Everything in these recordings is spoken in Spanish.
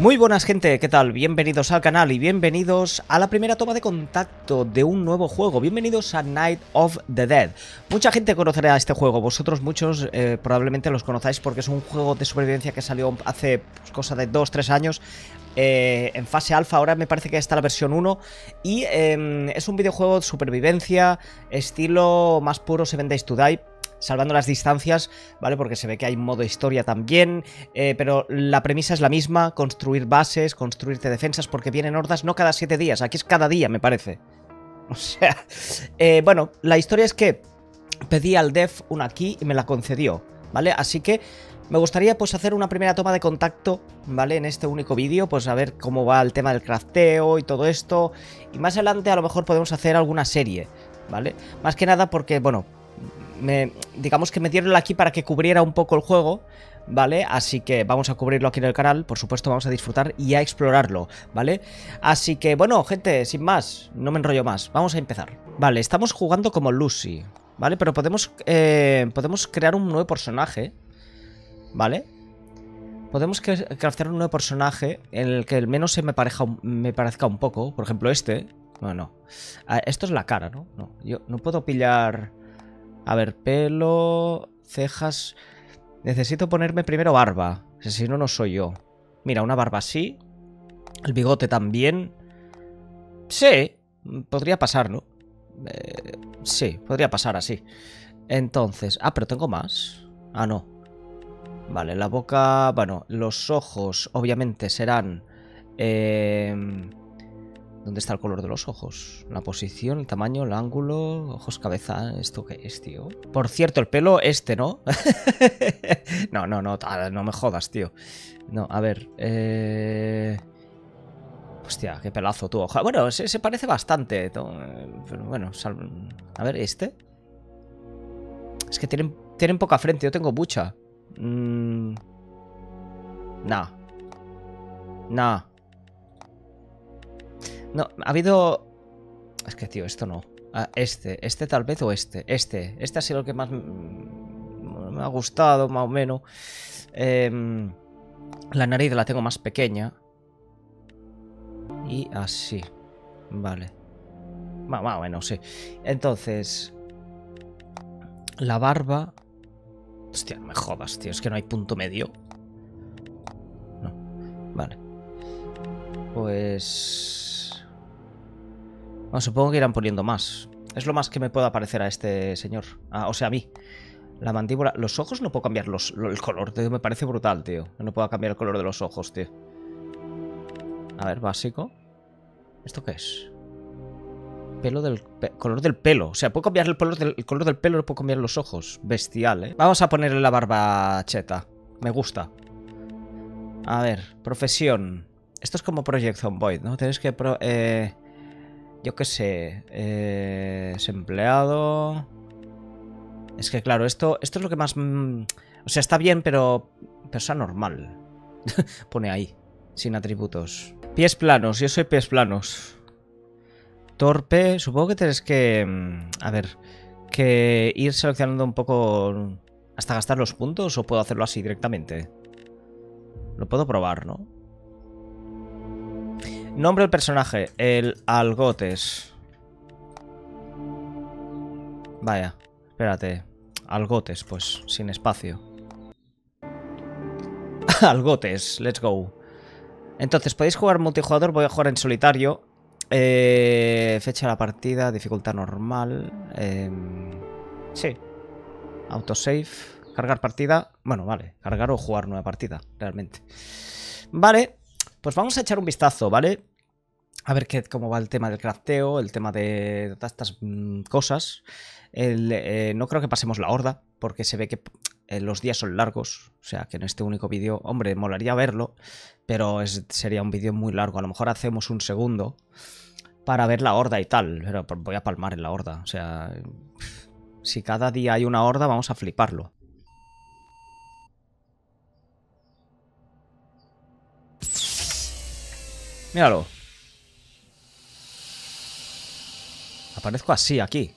Muy buenas gente, ¿qué tal? Bienvenidos al canal y bienvenidos a la primera toma de contacto de un nuevo juego. Bienvenidos a Night of the Dead. Mucha gente conocerá este juego, vosotros muchos eh, probablemente los conozcáis porque es un juego de supervivencia que salió hace pues, cosa de 2-3 años eh, en fase alfa, ahora me parece que está la versión 1 y em, es un videojuego de supervivencia estilo más puro Seven Days to Die salvando las distancias, ¿vale? Porque se ve que hay modo historia también, eh, pero la premisa es la misma, construir bases, construirte defensas, porque vienen hordas no cada siete días, aquí es cada día, me parece. O sea, eh, bueno, la historia es que pedí al dev una key y me la concedió, ¿vale? Así que me gustaría pues hacer una primera toma de contacto, ¿vale? En este único vídeo, pues a ver cómo va el tema del crafteo y todo esto. Y más adelante a lo mejor podemos hacer alguna serie, ¿vale? Más que nada porque, bueno, digamos que me dieron aquí para que cubriera un poco el juego, ¿vale? Así que vamos a cubrirlo aquí en el canal, por supuesto vamos a disfrutar y a explorarlo, ¿vale? Así que, bueno, gente, sin más, no me enrollo más, vamos a empezar. Vale, estamos jugando como Lucy, ¿vale? Pero podemos, eh, podemos crear un nuevo personaje, ¿vale? Podemos crear un nuevo personaje en el que al menos se me, parezca un poco, por ejemplo este... Bueno, no. Ah, esto es la cara, ¿no? No, yo no puedo pillar... A ver, pelo, cejas... Necesito ponerme primero barba. Si no, no soy yo. Mira, una barba así. El bigote también. Sí, podría pasar, ¿no? Eh, sí, podría pasar así. Entonces... Ah, pero tengo más. Ah, no. Vale, la boca... Bueno, los ojos obviamente serán... Eh ¿Dónde está el color de los ojos? La posición, el tamaño, el ángulo, ojos, cabeza, ¿esto qué es, tío? Por cierto, el pelo este, ¿no? no, no, no, no me jodas, tío. No, a ver, eh, Hostia, qué pelazo tú. Bueno, se, parece bastante. Pero bueno, a ver, ¿este? Es que tienen, tienen poca frente, yo tengo mucha. Mm... Nah. Nah. No, ha habido... Es que, tío, esto no. Ah, este, este tal vez o este. Este. Este ha sido el que más mm, me ha gustado, más o menos. Em, la nariz la tengo más pequeña. Y así. Vale. Más, más o menos, sí. Entonces... La barba... Hostia, no me jodas, tío. Es que no hay punto medio. No. Vale. Pues... Bueno, supongo que irán poniendo más. Es lo más que me pueda parecer a este señor. o sea, a mí. La mandíbula... Los ojos no puedo cambiar el color, Me parece brutal, tío. No puedo cambiar el color de los ojos, tío. A ver, básico. ¿Esto qué es? Pelo del... color del pelo. O sea, puedo cambiar el color, del, color del pelo, no puedo cambiar los ojos. Bestial, ¿eh? Vamos a ponerle la barba cheta. Me gusta. A ver, profesión. Esto es como Project Zomboid, ¿no? Tienes que... eh... Yo qué sé. Eh, es empleado. Es que claro, esto, esto es lo que más... Mm, o sea, está bien, pero... Pero normal. Pone ahí. Sin atributos. Pies planos. Yo soy pies planos. Torpe. Supongo que tienes que... Mm, a ver. Que ir seleccionando un poco... Hasta gastar los puntos o puedo hacerlo así directamente. Lo puedo probar, ¿no? Nombre del personaje, el Algotes. Vaya, espérate. Algotes, pues, sin espacio. Algotes, let's go. Entonces, podéis jugar multijugador, voy a jugar en solitario. Eh, fecha de la partida, dificultad normal. Em, sí. Autosave. Cargar partida. Bueno, vale. Cargar o jugar nueva partida, realmente. Vale. Pues vamos a echar un vistazo, ¿vale? a ver qué, cómo va el tema del crafteo, el tema de todas estas mm, cosas. Eh, no creo que pasemos la horda, porque se ve que eh, los días son largos. O sea, que en este único vídeo, hombre, molaría verlo, pero sería un vídeo muy largo. A lo mejor hacemos un segundo para ver la horda y tal, pero voy a palmar en la horda. O sea, si cada día hay una horda, vamos a fliparlo. Míralo. Parezco así, aquí.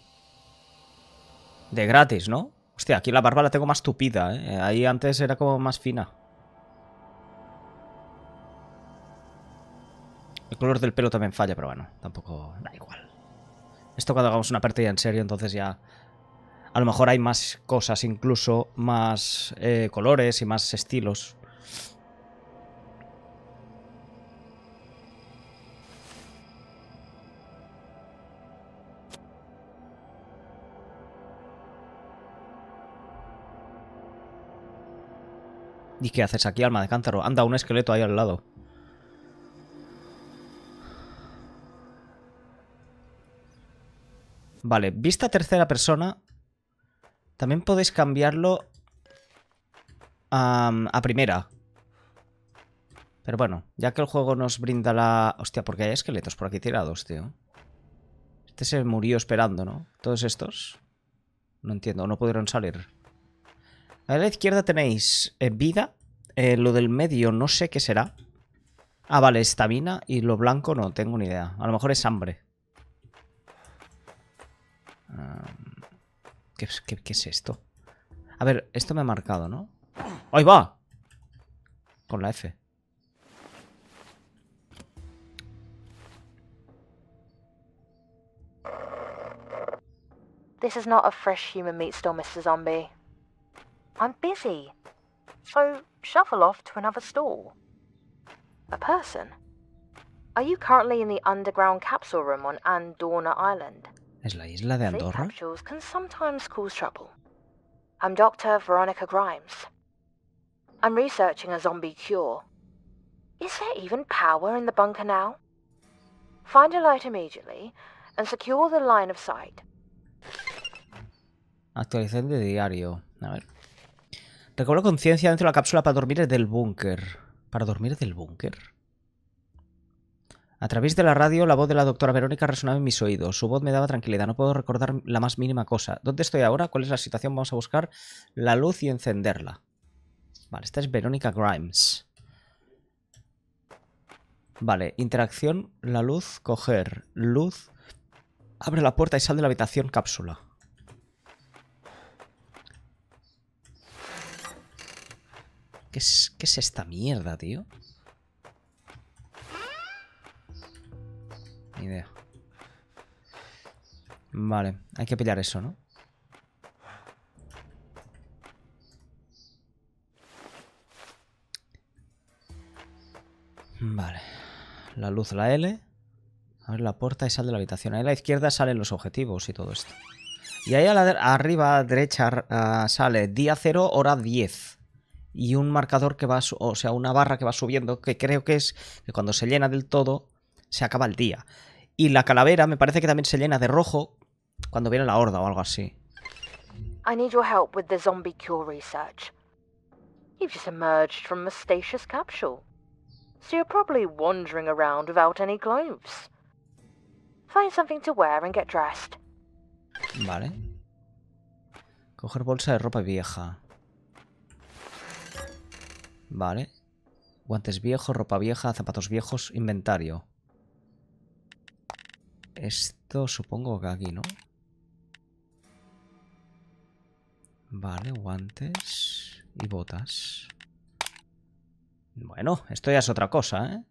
De gratis, ¿no? Hostia, aquí la barba la tengo más tupida, ¿eh? Ahí antes era como más fina. El color del pelo también falla, pero bueno, tampoco da igual. Esto cuando hagamos una partida en serio, entonces ya... A lo mejor hay más cosas, incluso más eh, colores y más estilos. ¿Y qué haces aquí, alma de cántaro? Anda, un esqueleto ahí al lado. Vale, vista tercera persona. También podéis cambiarlo a, primera. Pero bueno, ya que el juego nos brinda la... Hostia, porque hay esqueletos por aquí tirados, tío. Este se murió esperando, ¿no? Todos estos. No entiendo, no pudieron salir. A la izquierda tenéis eh, vida. Eh, lo del medio no sé qué será. Ah, vale, estamina. Y lo blanco no tengo ni idea. A lo mejor es hambre. Ah, ¿qué, es esto? A ver, esto me ha marcado, ¿no? ¡Ahí va! Con la F. This is not a fresh human meat store, Mr. Zombie. I'm busy. So shuffle off to another stall. A person? Are you currently in the underground capsule room on Andorra Island? ¿Es la isla de Andorra? capsules can sometimes cause trouble. I'm Dr. Veronica Grimes. I'm researching a zombie cure. Is there even power in the bunker now? Find a light immediately and secure the line of sight. Actualizar de diario. A ver. Recobro conciencia dentro de la cápsula para dormir del búnker. ¿Para dormir del búnker? A través de la radio, la voz de la doctora Verónica resonaba en mis oídos. Su voz me daba tranquilidad. No puedo recordar la más mínima cosa. ¿Dónde estoy ahora? ¿Cuál es la situación? Vamos a buscar la luz y encenderla. Vale, esta es Verónica Grimes. Vale, interacción, la luz, coger, luz. Abre la puerta y sal de la habitación, cápsula. ¿Qué es, esta mierda, tío? Ni idea. Vale, hay que pillar eso, ¿no? Vale. La luz, la L. ver la puerta y sale de la habitación. Ahí a la izquierda salen los objetivos y todo esto. Y ahí arriba, a derecha, ah, sale día 0, hora 10 y un marcador que va, o sea, una barra que va subiendo, que creo que es que cuando se llena del todo, se acaba el día. Y la calavera me parece que también se llena de rojo cuando viene la horda o algo así. I need your help with the zombie cure research. You've just emerged from a stasis capsule, so you're probably wandering around without any clothes. Find something to wear and get dressed. Vale. Coger bolsa de ropa vieja. Vale. Guantes viejos, ropa vieja, zapatos viejos, inventario. Esto supongo que aquí, ¿no? Vale, guantes y botas. Bueno, esto ya es otra cosa, ¿eh?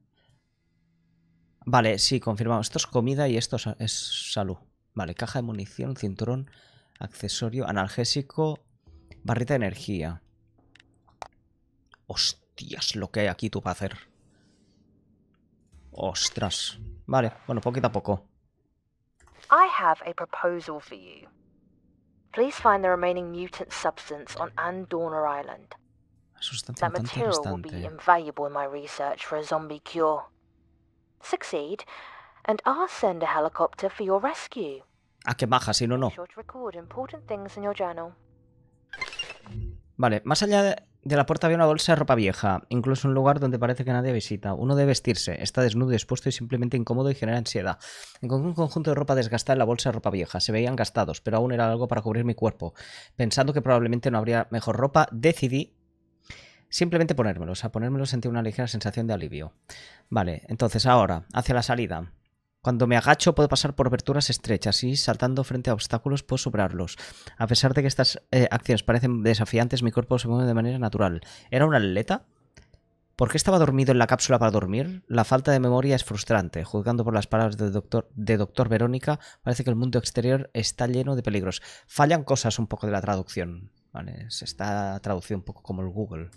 Vale, sí, confirmamos. Esto es comida y esto es salud. Vale, caja de munición, cinturón, accesorio, analgésico, barrita de energía. Hostias, lo que hay aquí tú para hacer. Ostras. Vale, bueno, poquito a poco. I have a proposal for you. Please find the remaining mutant substance on Andorner Island. Sustancia that material will be invaluable in my research for a zombie cure. Succeed, and I'll send a helicopter for your rescue. Ah, que baja, si no, no. Vale, más allá de... De la puerta había una bolsa de ropa vieja, incluso un lugar donde parece que nadie visita. Uno debe vestirse, está desnudo, expuesto y simplemente incómodo y genera ansiedad. Encontré un conjunto de ropa desgastada en la bolsa de ropa vieja. Se veían gastados, pero aún era algo para cubrir mi cuerpo. Pensando que probablemente no habría mejor ropa, decidí simplemente ponérmelos. A ponérmelos sentí una ligera sensación de alivio. Vale, entonces ahora, hacia la salida. Cuando me agacho puedo pasar por aberturas estrechas y saltando frente a obstáculos puedo superarlos. A pesar de que estas eh, acciones parecen desafiantes, mi cuerpo se mueve de manera natural. ¿Era un atleta? ¿Por qué estaba dormido en la cápsula para dormir? La falta de memoria es frustrante. Juzgando por las palabras de doctor, de doctor Verónica, parece que el mundo exterior está lleno de peligros. Fallan cosas un poco de la traducción. Vale, se está traducido un poco como el Google.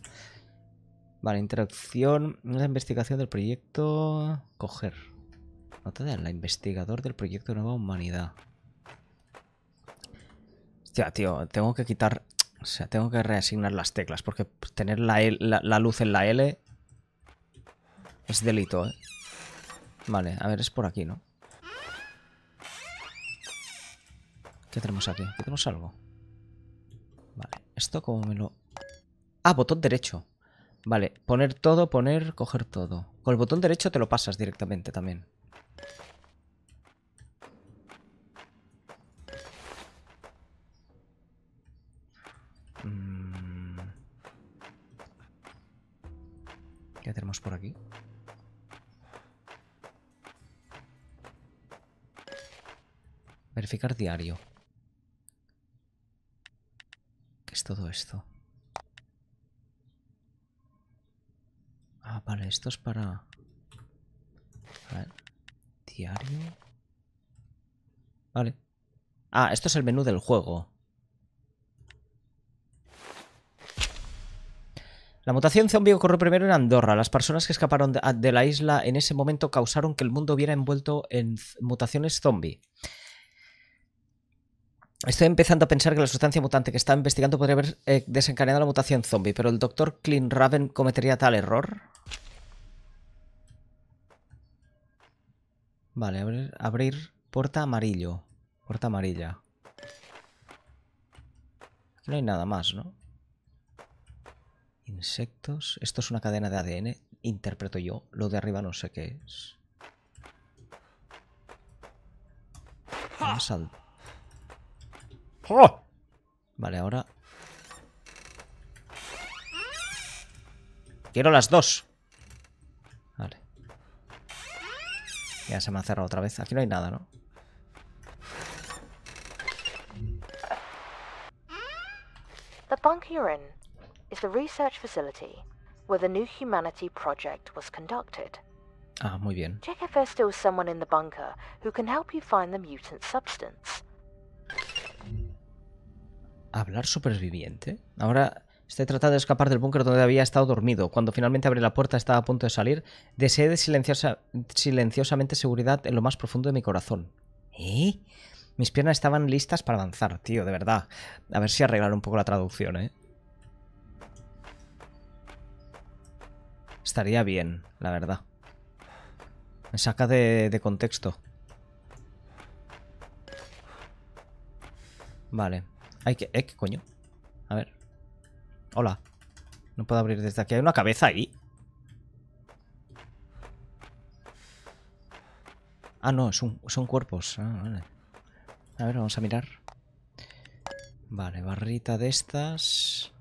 Vale, interacción, la investigación del proyecto, coger. Nota de la investigador del proyecto Nueva Humanidad. Hostia, tío, tengo que quitar... O sea, tengo que reasignar las teclas, porque tener la, luz en la L es delito, ¿eh? Vale, a ver, es por aquí, ¿no? ¿Qué tenemos aquí? tenemos algo? Vale, esto como me lo... Ah, botón derecho. Vale, poner todo, poner, coger todo. Con el botón derecho te lo pasas directamente también. Mm. ¿Qué tenemos por aquí? Verificar diario. ¿Qué es todo esto? Ah, vale, esto es para... Vale. Ah, esto es el menú del juego. La mutación zombie ocurrió primero en Andorra. Las personas que escaparon ah, de la isla en ese momento causaron que el mundo hubiera envuelto en mutaciones zombie. Estoy empezando a pensar que la sustancia mutante que está investigando podría haber eh, desencadenado la mutación zombie, pero el doctor Clint Raven cometería tal error. Vale, abrir, abrir puerta amarillo. Puerta amarilla. no hay nada más, ¿no? Insectos. Esto es una cadena de ADN. Interpreto yo. Lo de arriba no sé qué es. Vamos al... ¡Ah! Vale, ahora... Quiero las dos. Ya se me ha cerrado otra vez. Aquí no hay nada, ¿no? The bunker you're in is the research facility where the New Humanity Project was conducted. Ah, muy bien. Check if there's still someone in the bunker who can help you find the mutant substance. Hablar superviviente. Ahora Estoy tratando de escapar del búnker donde había estado dormido. Cuando finalmente abrí la puerta estaba a punto de salir. Deseé de silenciosamente seguridad en lo más profundo de mi corazón. ¿Eh? Mis piernas estaban listas para avanzar, tío, de verdad. A ver si arreglar un poco la traducción, ¿eh? Estaría bien, la verdad. Me saca de, contexto. Vale. Hay que... Eh, ¿Qué coño? A ver. Hola. No puedo abrir desde aquí. ¿Hay una cabeza ahí? Ah, no, son, cuerpos. Ah, a ver, vamos a mirar. Vale, barrita de estas.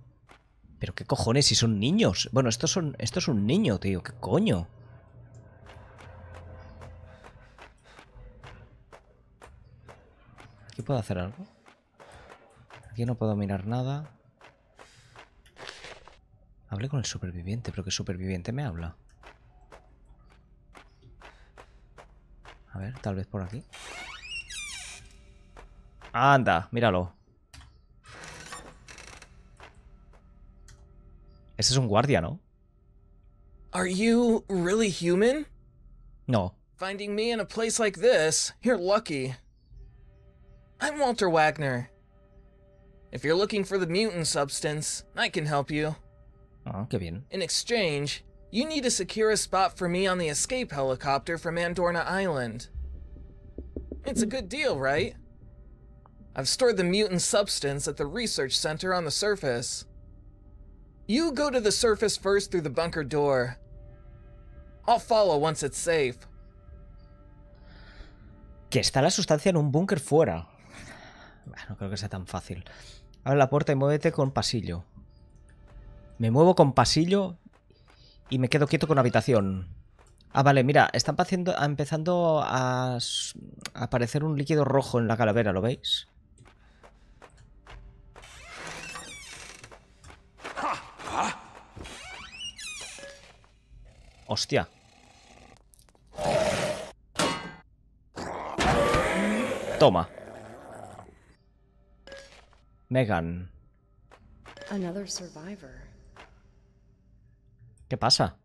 Pero qué cojones, si son niños. Bueno, son, esto es un niño, tío. ¿Qué coño? ¿Aquí puedo hacer algo? Aquí no puedo mirar nada. Hablé con el superviviente, pero que superviviente me habla? A ver, tal vez por aquí. Anda, míralo. Ese es un guardia, ¿no? Are you really human? No. Finding me in a place like this, you're lucky. I'm Walter Wagner. If you're looking for the mutant substance, I can help you. Uh-huh. In exchange, you need to secure a spot for me on the escape helicopter from Andorna Island. It's a good deal, right? I've stored the mutant substance at the research center on the surface. You go to the surface first through the bunker door. I'll follow once it's safe. Que está la sustancia en un búnker fuera. No creo que sea tan fácil. Abre la puerta y muévete con pasillo. Me muevo con pasillo y me quedo quieto con habitación. Ah, vale, mira, está ah, empezando a, aparecer un líquido rojo en la calavera, ¿lo veis? Hostia. Toma. Megan. Another survivor. ¿Qué pasa?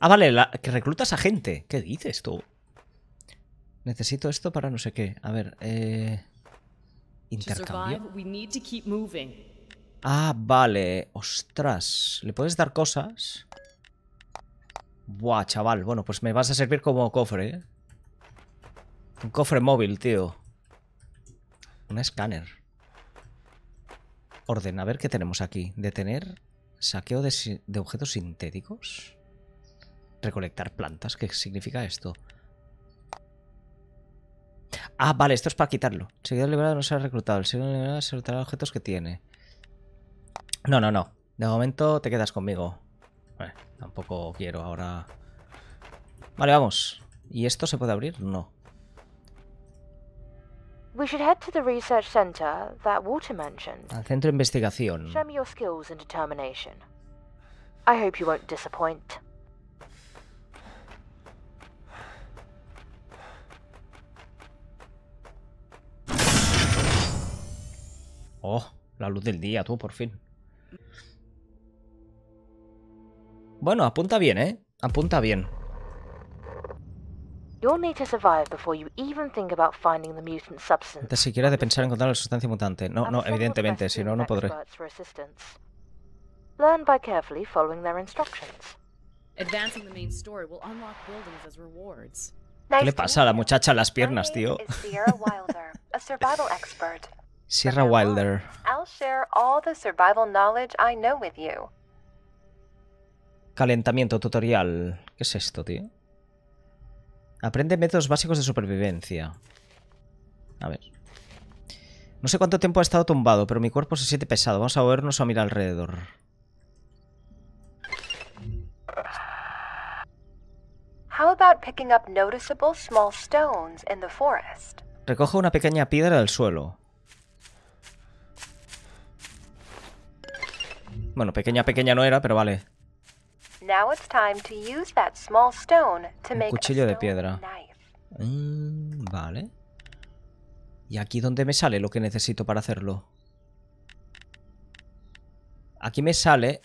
Ah, vale, que reclutas a gente. ¿Qué dices tú? Necesito esto para no sé qué. A ver, eh... Intercambio. Ah, vale. Ostras. ¿Le puedes dar cosas? Buah, chaval. Bueno, pues me vas a servir como cofre, eh. Un cofre móvil, tío. Un escáner. Orden, a ver qué tenemos aquí. Detener. Saqueo de, objetos sintéticos. Recolectar plantas. ¿Qué significa esto? Ah, vale, esto es para quitarlo. Seguidor liberado no ha reclutado. El seguidor liberado se los objetos que tiene. No, no, no. De momento te quedas conmigo. tampoco quiero ahora... Vale, vamos. ¿Y esto se puede abrir? No. We should head to the research center that Walter mentioned. Al centro de investigación. Show me your skills and determination. I hope you won't disappoint. Oh, la luz del día, tú, por fin. Bueno, apunta bien, ¿eh? Apunta bien. You'll survive before you even think about finding the mutant substance. Antes siquiera de pensar en encontrar la sustancia mutante. No, no, evidentemente, si no, no podré. Learn by carefully following their instructions. Advancing the main story will unlock buildings as rewards. ¿Qué le pasa a la muchacha las piernas, tío? Sierra Wilder, a survival expert. Sierra Wilder. I'll share all the survival knowledge I know with you. Calentamiento tutorial. ¿Qué es esto, tío? Aprende métodos básicos de supervivencia. A ver. No sé cuánto tiempo ha estado tumbado, pero mi cuerpo se siente pesado. Vamos a movernos a mirar alrededor. Recojo una pequeña piedra del suelo. Bueno, pequeña, pequeña no era, pero vale. Un cuchillo de piedra. Mm, vale. ¿Y aquí dónde me sale lo que necesito para hacerlo? Aquí me sale...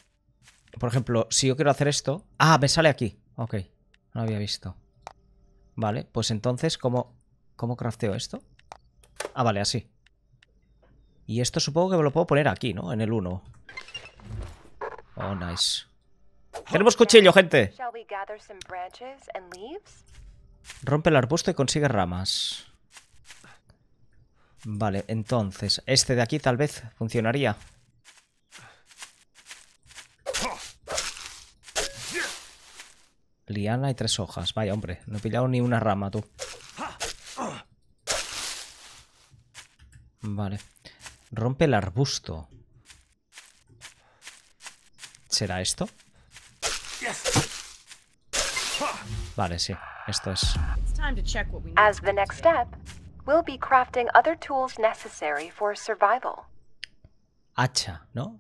Por ejemplo, si yo quiero hacer esto... Ah, me sale aquí. Ok. No lo había visto. Vale, pues entonces, ¿cómo, cómo crafteo esto? Ah, vale, así. Y esto supongo que me lo puedo poner aquí, ¿no? En el 1. Oh, nice. Tenemos cuchillo, gente. Rompe el arbusto y consigue ramas. Vale, entonces, este de aquí tal vez funcionaría. Liana y tres hojas. Vaya, hombre, no he pillado ni una rama, tú. Vale. Rompe el arbusto. ¿Será esto? Vale, sí. Esto es. Hacha, ¿no?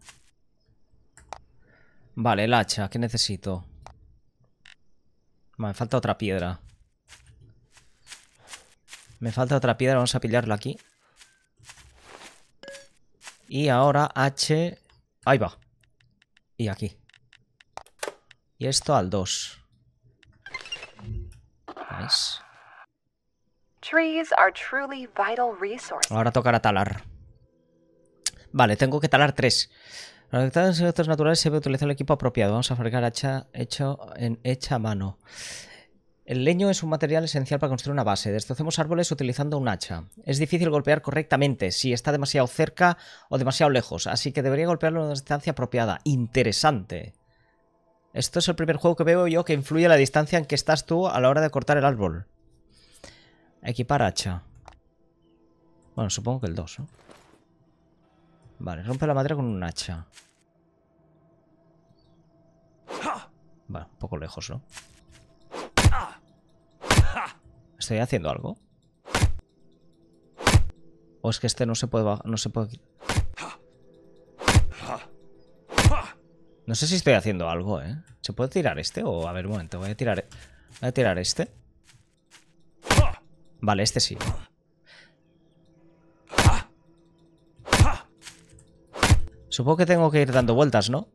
Vale, el hacha. ¿Qué necesito? me falta otra piedra. Me falta otra piedra. Vamos a pillarla aquí. Y ahora H... Ahí va. Y aquí. Y esto al 2. Trees are Ahora tocará talar. Vale, tengo que talar tres. Para detectar los naturales se debe utilizar el equipo apropiado. Vamos a fabricar hacha hecho en hecha a mano. El leño es un material esencial para construir una base. Destrocemos árboles utilizando un hacha. Es difícil golpear correctamente si está demasiado cerca o demasiado lejos, así que debería golpearlo a una distancia apropiada. Interesante. Esto es el primer juego que veo yo que influye la distancia en que estás tú a la hora de cortar el árbol. Equipar hacha. Bueno, supongo que el 2, ¿no? Vale, rompe la madera con un hacha. Vale, un poco lejos, ¿no? ¿Estoy haciendo algo? ¿O es que este no se puede, no se puede No sé si estoy haciendo algo, ¿eh? ¿Se puede tirar este? O, a ver, un momento, voy a tirar... Voy a tirar este. Vale, este sí. Supongo que tengo que ir dando vueltas, ¿no?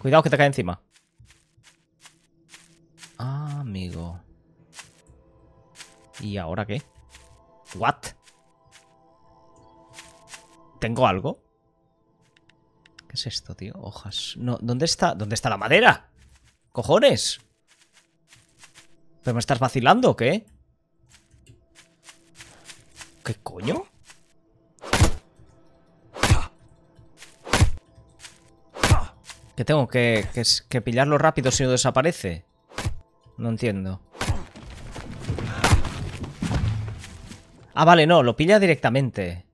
Cuidado que te cae encima. Ah, amigo. ¿Y ahora qué? ¿What? ¿Tengo algo? esto, tío? Hojas. No, ¿dónde está? ¿Dónde está la madera? ¡Cojones! ¿Pero me estás vacilando o qué? ¿Qué coño? ¿Que tengo que, que, que pillarlo rápido si no desaparece? No entiendo. Ah, vale, no, lo pilla directamente.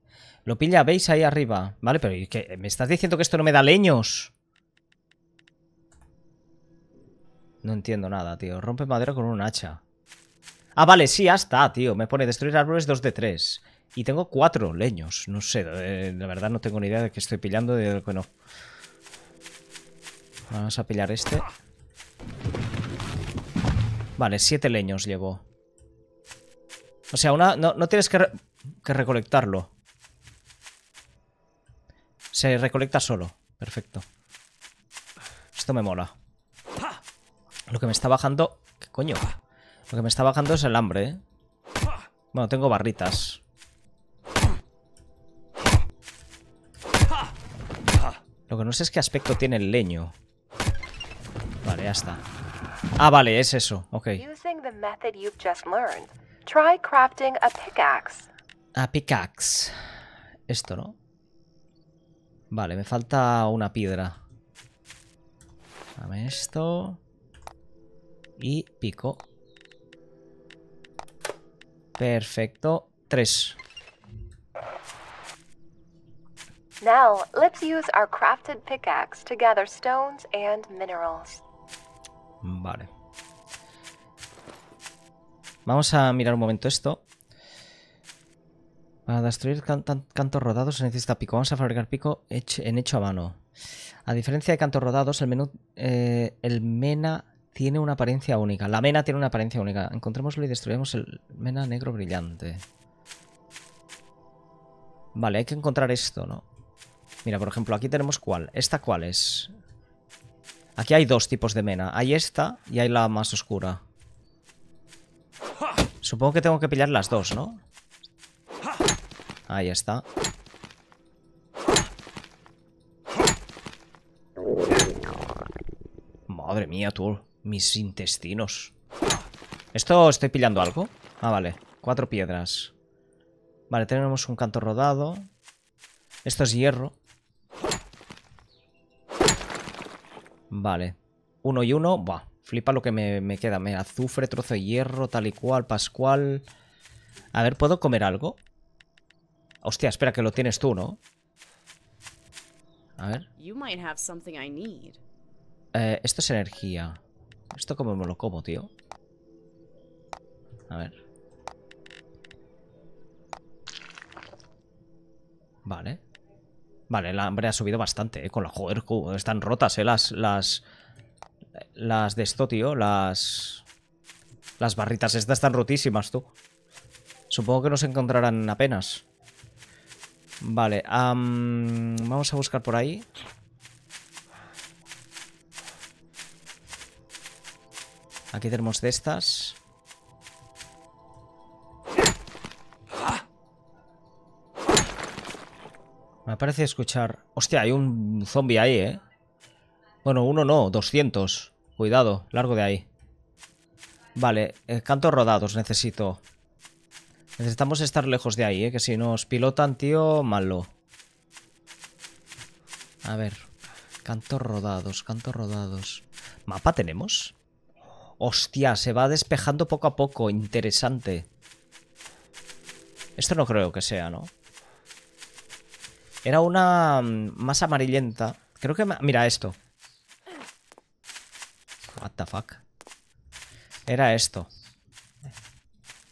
Lo pilla, veis ahí arriba. Vale, pero ¿me estás diciendo que esto no me da leños? No entiendo nada, tío. Rompe madera con un hacha. Ah, vale, sí, ya está, tío. Me pone destruir árboles 2 de 3. Y tengo 4 leños. No sé, de eh, la verdad no tengo ni idea de qué estoy pillando de no. Vamos a pillar este. Vale, 7 leños llevo. O sea, una, no, tienes que recolectarlo. Se recolecta solo. Perfecto. Esto me mola. Lo que me está bajando... ¿Qué coño? Lo que me está bajando es el hambre, ¿eh? Bueno, tengo barritas. Lo que no sé es qué aspecto tiene el leño. Vale, ya está. Ah, vale, es eso. Ok. A pickaxe. Esto, ¿no? Vale, me falta una piedra. Dame esto. Y pico. Perfecto. Tres. Now, let's use our crafted pickaxe to gather stones and minerals. Vale. Vamos a mirar un momento esto. Para destruir cantos rodados se necesita pico. Vamos a fabricar pico en hecho a mano. A diferencia de cantos rodados, el menú, eh, el mena tiene una apariencia única. La mena tiene una apariencia única. Encontrémoslo y destruyamos el mena negro brillante. Vale, hay que encontrar esto, ¿no? Mira, por ejemplo, aquí tenemos cuál. ¿Esta cuál es? Aquí hay dos tipos de mena. Hay esta y hay la más oscura. Supongo que tengo que pillar las dos, ¿no? Ahí está. Madre mía, tú. Mis intestinos. ¿Esto estoy pillando algo? Ah, vale. Cuatro piedras. Vale, tenemos un canto rodado. Esto es hierro. Vale. Uno y uno. Buah. Flipa lo que me, queda. Me azufre, trozo de hierro, tal y cual, pascual. A ver, ¿puedo comer algo? Hostia, espera, que lo tienes tú, ¿no? A ver. Eh, esto es energía. ¿Esto cómo me lo como, tío? A ver. Vale. Vale, el hambre ha subido bastante, ¿eh? Con la... Joder, están rotas, ¿eh? Las... Las... Las de esto, tío. Las... Las barritas estas están rotísimas, tú. Supongo que nos encontrarán apenas. Vale, vamos a buscar por ahí. Aquí tenemos de estas. Me parece escuchar... Hostia, hay un zombie ahí, ¿eh? Bueno, uno no, 200. Cuidado, largo de ahí. Vale, eh, cantos rodados necesito. Necesitamos estar lejos de ahí, ¿eh? Que si nos pilotan, tío, malo. A ver. Cantos rodados, cantos rodados. ¿Mapa tenemos? Hostia, se va despejando poco a poco. Interesante. Esto no creo que sea, ¿no? Era una mm, más amarillenta. Creo que... Mira esto. What the fuck. Era esto.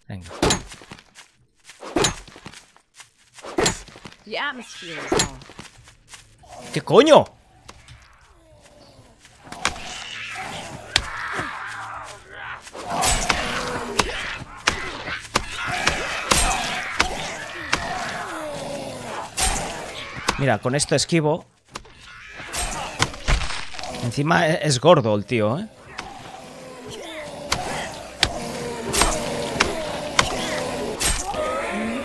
Venga. ¿Qué coño? Mira, con esto esquivo Encima e-, es gordo el tío, ¿eh?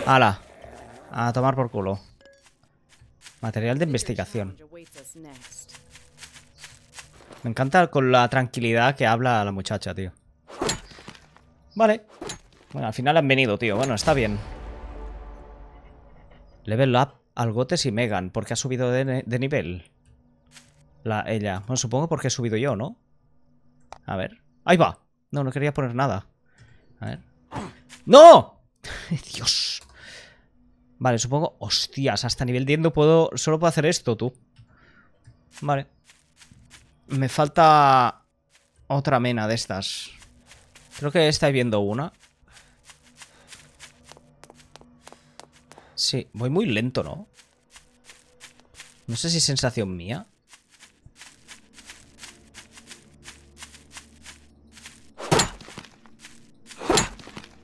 ¡Hala! A tomar por culo Material de investigación. Me encanta con la tranquilidad que habla la muchacha, tío. Vale. Bueno, al final han venido, tío. Bueno, está bien. Level up Algotes y Megan, ¿Por qué ha subido de, de nivel. La, ella. Bueno, supongo porque he subido yo, ¿no? A ver. ¡Ahí va! No, no quería poner nada. A ver. ¡No! ¡Dios! Vale, supongo... Hostias, hasta nivel 10 puedo... Solo puedo hacer esto, tú. Vale. Me falta... Otra mena de estas. Creo que estáis viendo una. Sí, voy muy lento, ¿no? No sé si es sensación mía.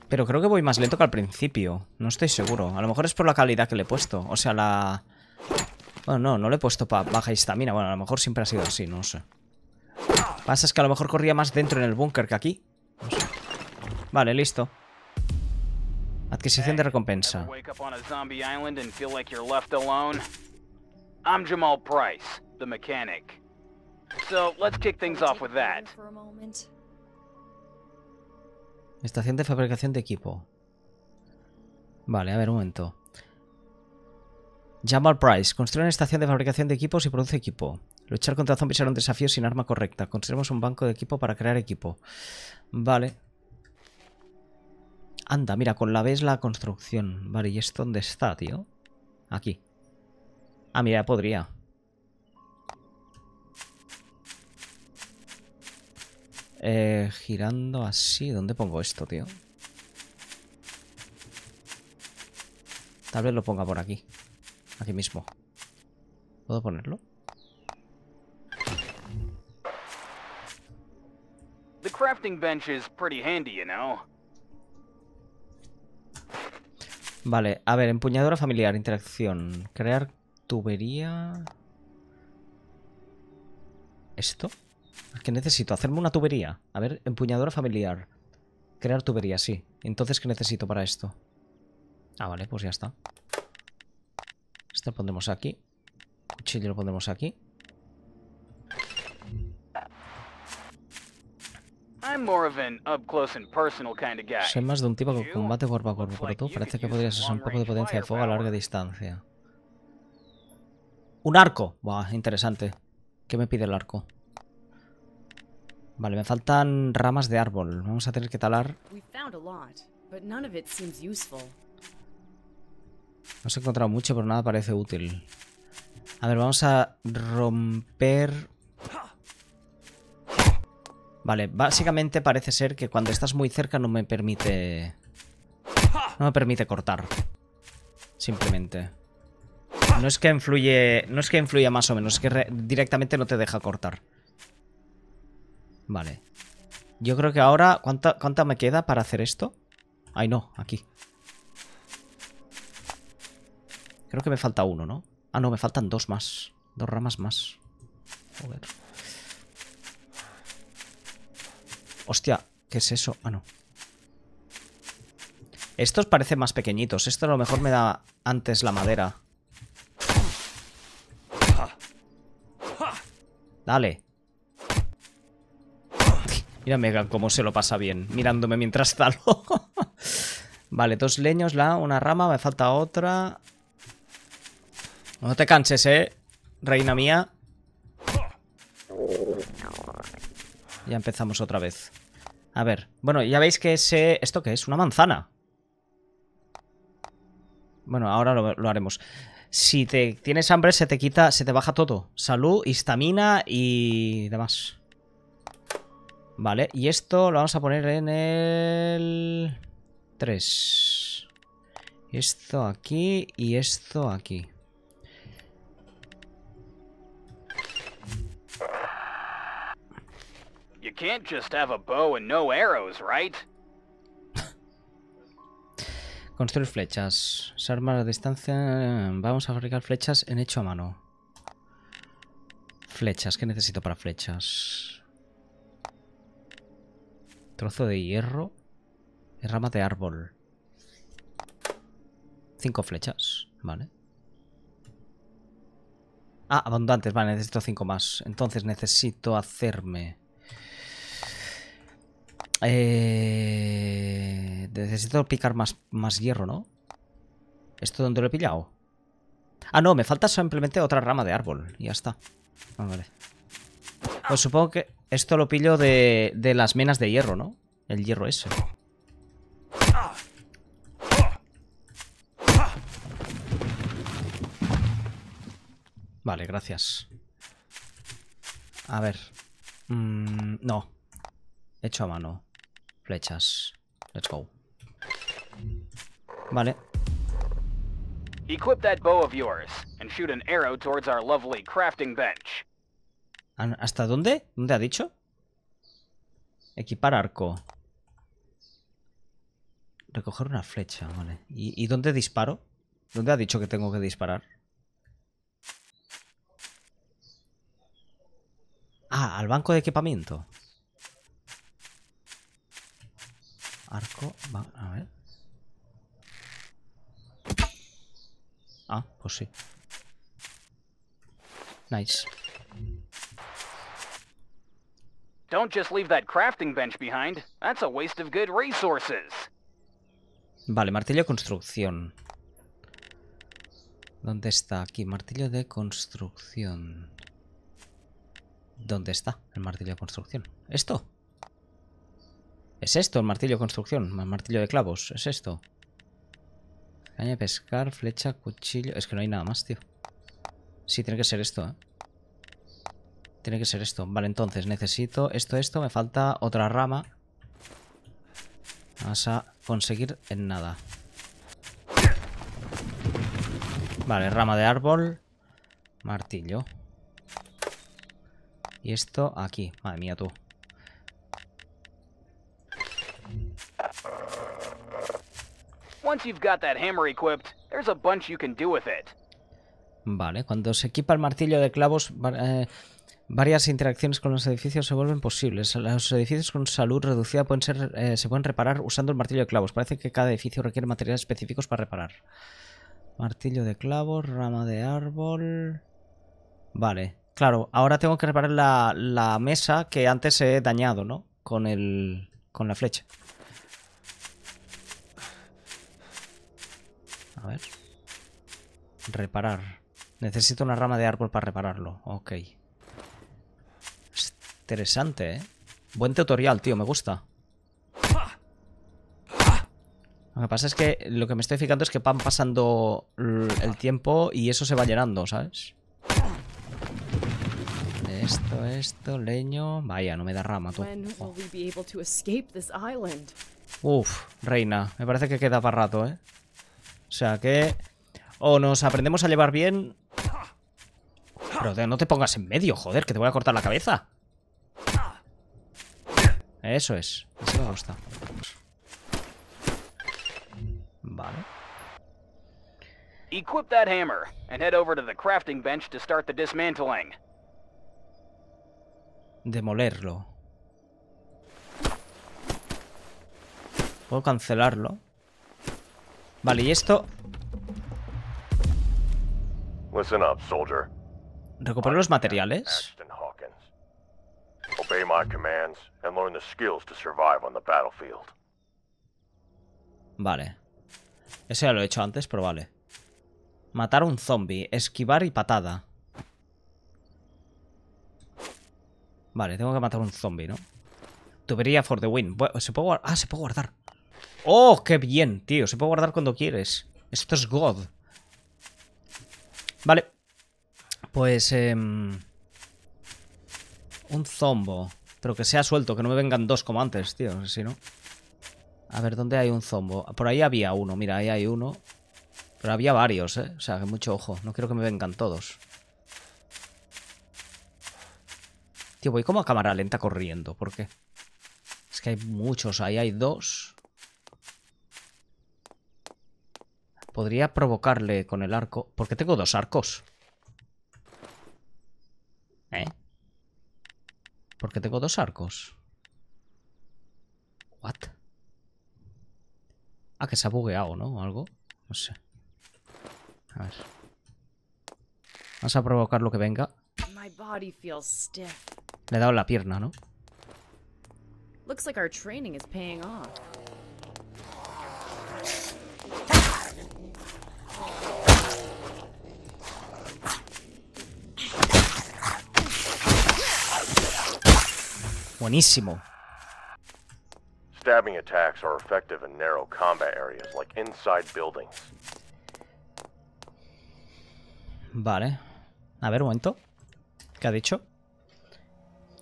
Pero creo que voy más lento que al principio. No estoy seguro. A lo mejor es por la calidad que le he puesto. O sea, la... Bueno, no, no le he puesto para baja histamina. Bueno, a lo mejor siempre ha sido así, no sé. Pasa es que a lo mejor corría más dentro en el búnker que aquí. Vale, listo. Adquisición de recompensa. Estación de fabricación de equipo. Vale, a ver, un momento. Jamal Price. Construye una estación de fabricación de equipos y produce equipo. Luchar contra zombies era un desafío sin arma correcta. Construimos un banco de equipo para crear equipo. Vale. Anda, mira, con la ves la construcción. Vale, ¿y esto dónde está, tío? Aquí. Ah, mira, podría. Eh, girando así. ¿Dónde pongo esto, tío? Tal vez lo ponga por aquí. Aquí mismo. ¿Puedo ponerlo? Vale, a ver, empuñadora familiar, interacción. Crear tubería. ¿Esto? ¿Qué necesito? ¿Hacerme una tubería? A ver, empuñadora familiar. Crear tubería, sí. Entonces, ¿qué necesito para esto? Ah, vale, pues ya está. Esto lo pondremos aquí. Cuchillo lo pondremos aquí. Soy más de un tipo que combate cuerpo a cuerpo, pero tú parece que podrías usar un poco de potencia de fuego a larga distancia. ¡Un arco! Buah, interesante. ¿Qué me pide el arco? Vale, me faltan ramas de árbol. Vamos a tener que talar. Hemos encontrado mucho, pero nada parece útil. A ver, vamos a romper... Vale, básicamente parece ser que cuando estás muy cerca no me permite... No me permite cortar. Simplemente. No es que influye, no es que influya más o menos, es que directamente no te deja cortar. Vale. Yo creo que ahora... ¿Cuánta, cuánta me queda para hacer esto? Ay, no, aquí. Creo que me falta uno, ¿no? Ah, no, me faltan dos más. Dos ramas más. Joder. Hostia, ¿qué es eso? Ah, no. Estos parecen más pequeñitos. Esto a lo mejor me da antes la madera. Dale. Mira Megan cómo se lo pasa bien, mirándome mientras talo. vale, dos leños, la, una rama, me falta otra. No te canches, eh, reina mía. Ya empezamos otra vez. A ver, bueno, ya veis que ese... ¿Esto qué es? Una manzana. Bueno, ahora lo, lo haremos. Si te tienes hambre, se te quita, se te baja todo. Salud, histamina y demás. Vale, y esto lo vamos a poner en el 3. Esto aquí y esto aquí. Construir flechas. Se arma a distancia. Vamos a fabricar flechas en hecho a mano. Flechas, ¿qué necesito para flechas? Trozo de hierro. rama de árbol. Cinco flechas, vale. Ah, abundantes, vale, necesito cinco más. Entonces necesito hacerme... Eh... Necesito picar más, más hierro, ¿no? ¿Esto dónde lo he pillado? Ah, no, me falta simplemente otra rama de árbol. Y ya está. Ah, vale. Pues supongo que esto lo pillo de, las menas de hierro, ¿no? El hierro ese. Vale, gracias. A ver. Mm, no. Hecho a mano. Flechas. Let's go. Vale. Equip that bow of yours and shoot an arrow towards our lovely crafting bench. ¿Hasta dónde? ¿Dónde ha dicho? Equipar arco. Recoger una flecha, vale. ¿Y, dónde disparo? ¿Dónde ha dicho que tengo que disparar? Ah, al banco de equipamiento. Arco, va, a ver. Ah, pues sí. Nice leave that crafting bench behind. That's a waste of resources. Vale, martillo de construcción. ¿Dónde está? Aquí, martillo de construcción. ¿Dónde está el martillo de construcción? ¿Esto? ¿Es esto el martillo de construcción? martillo de clavos? ¿Es esto? Caña de pescar, flecha, cuchillo... Es que no hay nada más, tío. Sí, tiene que ser esto, ¿eh? Tiene que ser esto. Vale, entonces necesito esto, esto. Me falta otra rama. Vamos a conseguir en nada. Vale, rama de árbol. Martillo. Y esto aquí. Madre mía, tú. Vale, cuando se equipa el martillo de clavos... Eh, varias interacciones con los edificios se vuelven posibles. Los edificios con salud reducida pueden ser, eh, se pueden reparar usando el martillo de clavos. Parece que cada edificio requiere materiales específicos para reparar. Martillo de clavos, rama de árbol... Vale, claro, ahora tengo que reparar la, mesa que antes he dañado, ¿no? Con el... con la flecha. A ver... Reparar. Necesito una rama de árbol para repararlo. Ok. Interesante, ¿eh? Buen tutorial, tío, me gusta. Lo que pasa es que lo que me estoy fijando es que van pasando el tiempo y eso se va llenando, ¿sabes? Esto, esto, leño... Vaya, no me da rama, tú. Oh. Uf, reina. Me parece que queda para rato, ¿eh? O sea que... O nos aprendemos a llevar bien... Pero no te pongas en medio, joder, que te voy a cortar la cabeza. Eso es. Eso me gusta. Vale. Equip that hammer and head over to the crafting bench to start the dismantling. Demolerlo. Puedo cancelarlo. Vale, y esto. Listen up, soldier. Recupero los materiales. Vale. Ese ya lo he hecho antes, pero vale. Matar un zombie, esquivar y patada. Vale, tengo que matar un zombie, ¿no? Tubería for the win. Se puede Ah, se puede guardar. ¡Oh, qué bien, tío! Se puede guardar cuando quieres. Esto es God. Vale. Pues, eh... Un zombo. Pero que sea suelto, que no me vengan dos como antes, tío. Si no. A ver, ¿dónde hay un zombo? Por ahí había uno, mira, ahí hay uno. Pero había varios, ¿eh? O sea, que mucho ojo. No quiero que me vengan todos. Tío, voy como a cámara lenta corriendo. ¿Por qué? Es que hay muchos. Ahí hay dos. Podría provocarle con el arco. Porque tengo dos arcos. ¿Eh? Porque tengo dos arcos. What? Ah, que se ha bugueado, ¿no? O algo. No sé. A ver. Vamos a provocar lo que venga. Le he dado la pierna, ¿no? Looks like our training is paying Buenísimo. Vale. A ver, un momento. ¿Qué ha dicho?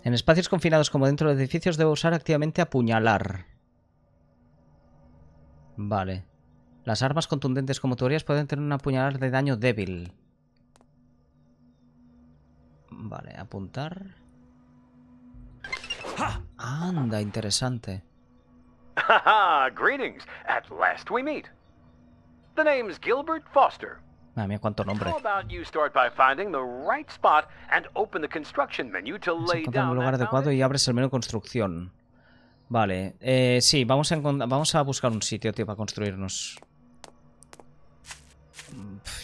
En espacios confinados como dentro de edificios debo usar activamente apuñalar. Vale. Las armas contundentes como teorías pueden tener un apuñalar de daño débil. Vale, apuntar. Anda, interesante. Greetings. At last we meet. The name's Gilbert Foster. Madre ah, mía, cuánto nombre. How about you start un lugar adecuado y abres el menú construcción. Vale, eh, sí, vamos a, buscar un sitio, tío, para construirnos.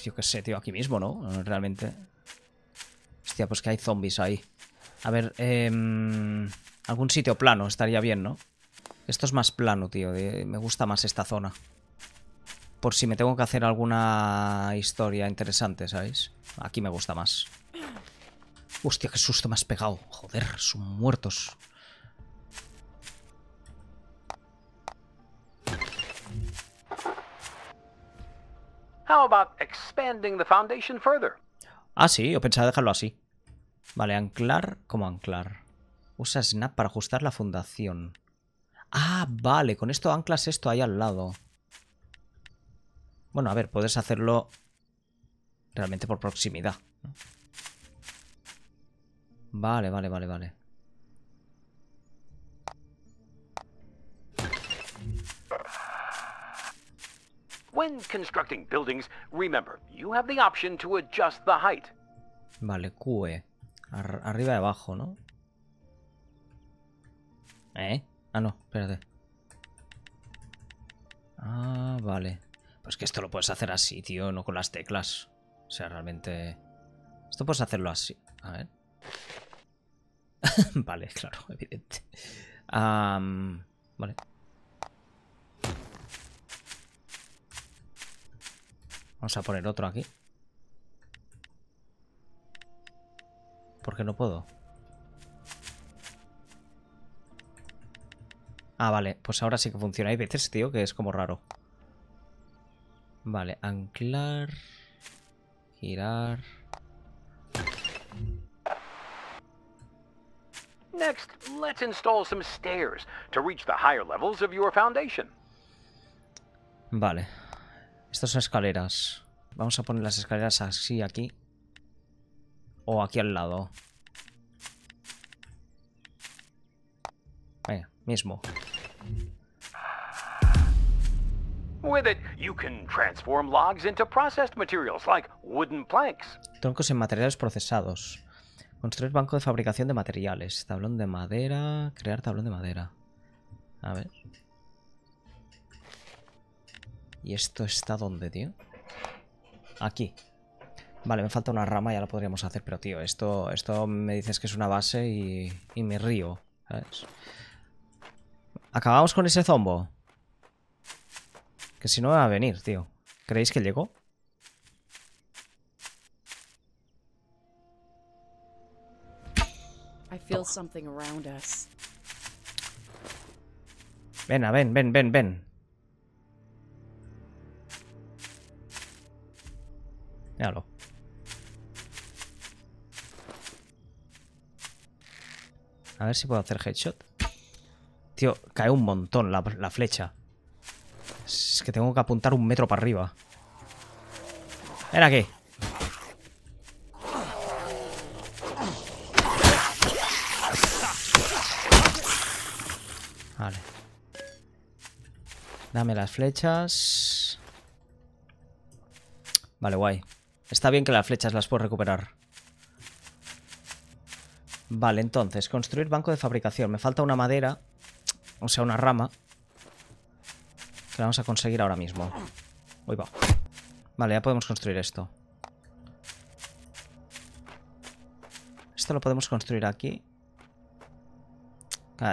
yo qué sé, tío, aquí mismo, ¿no? Realmente. Hostia, pues que hay zombies ahí. A ver, eh... Algún sitio plano estaría bien, ¿no? Esto es más plano, tío. Me gusta más esta zona. Por si me tengo que hacer alguna historia interesante, ¿sabéis? Aquí me gusta más. Hostia, qué susto me has pegado. Joder, son muertos. How about expanding the foundation further? Ah, sí, yo pensaba dejarlo así. Vale, anclar como anclar. Usa Snap para ajustar la fundación. Ah, vale, con esto anclas esto ahí al lado. Bueno, a ver, puedes hacerlo realmente por proximidad. Vale, vale, vale, vale. Vale, QE. Eh. arriba y abajo, ¿no? ¿Eh? Ah, no, espérate. Ah, vale. Pues que esto lo puedes hacer así, tío, no con las teclas. O sea, realmente... Esto puedes hacerlo así. A ver. vale, claro, evidente. vale. Vamos a poner otro aquí. ¿Por qué no puedo. Ah, vale, pues ahora sí que funciona. Hay veces, tío, que es como raro. Vale, anclar... Girar... Next, let's install some stairs to reach the higher levels of your foundation. Vale. Estas son escaleras. Vamos a poner las escaleras así aquí. O aquí al lado. Venga mismo. Troncos en materiales procesados. Construir banco de fabricación de materiales. Tablón de madera. Crear tablón de madera. A ver. ¿Y esto está dónde, tío? Aquí. Vale, me falta una rama, ya la podríamos hacer, pero tío, esto, esto me dices que es una base y, y me río, ¿sabes? Acabamos con ese zombo. Que si no va a venir, tío. ¿Creéis que llegó? Ven, ven, ven, ven, ven. Míralo. A ver si puedo hacer headshot. Tío, cae un montón la, flecha. Es que tengo que apuntar un metro para arriba. era aquí. Vale. Dame las flechas. Vale, guay. Está bien que las flechas las puedo recuperar. Vale, entonces, construir banco de fabricación. Me falta una madera. O sea, una rama. Que la vamos a conseguir ahora mismo. Uy, va. Vale, ya podemos construir esto. Esto lo podemos construir aquí.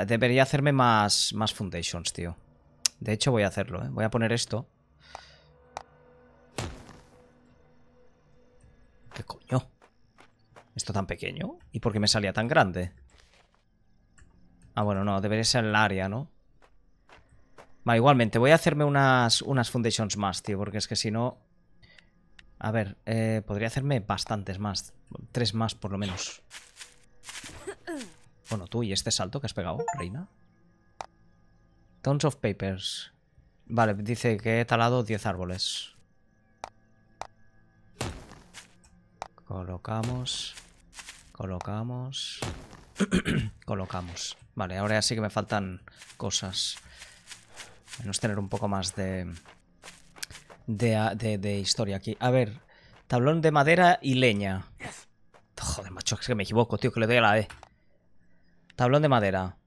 Debería hacerme más, más foundations, tío. De hecho, voy a hacerlo, ¿eh? Voy a poner esto. ¿Qué coño? ¿Esto tan pequeño? ¿Y por qué me salía tan grande? Ah, bueno, no, debería ser el área, ¿no? Va, igualmente, voy a hacerme unas, unas foundations más, tío, porque es que si no... A ver, eh, podría hacerme bastantes más. Tres más, por lo menos. Bueno, tú y este salto que has pegado, reina. Tons of papers. Vale, dice que he talado 10 árboles. Colocamos. Colocamos. colocamos. Vale, ahora sí que me faltan cosas. Menos tener un poco más de, de, historia aquí. A ver, tablón de madera y leña. Joder, macho, es que me equivoco, tío, que le doy a la E. Tablón de madera.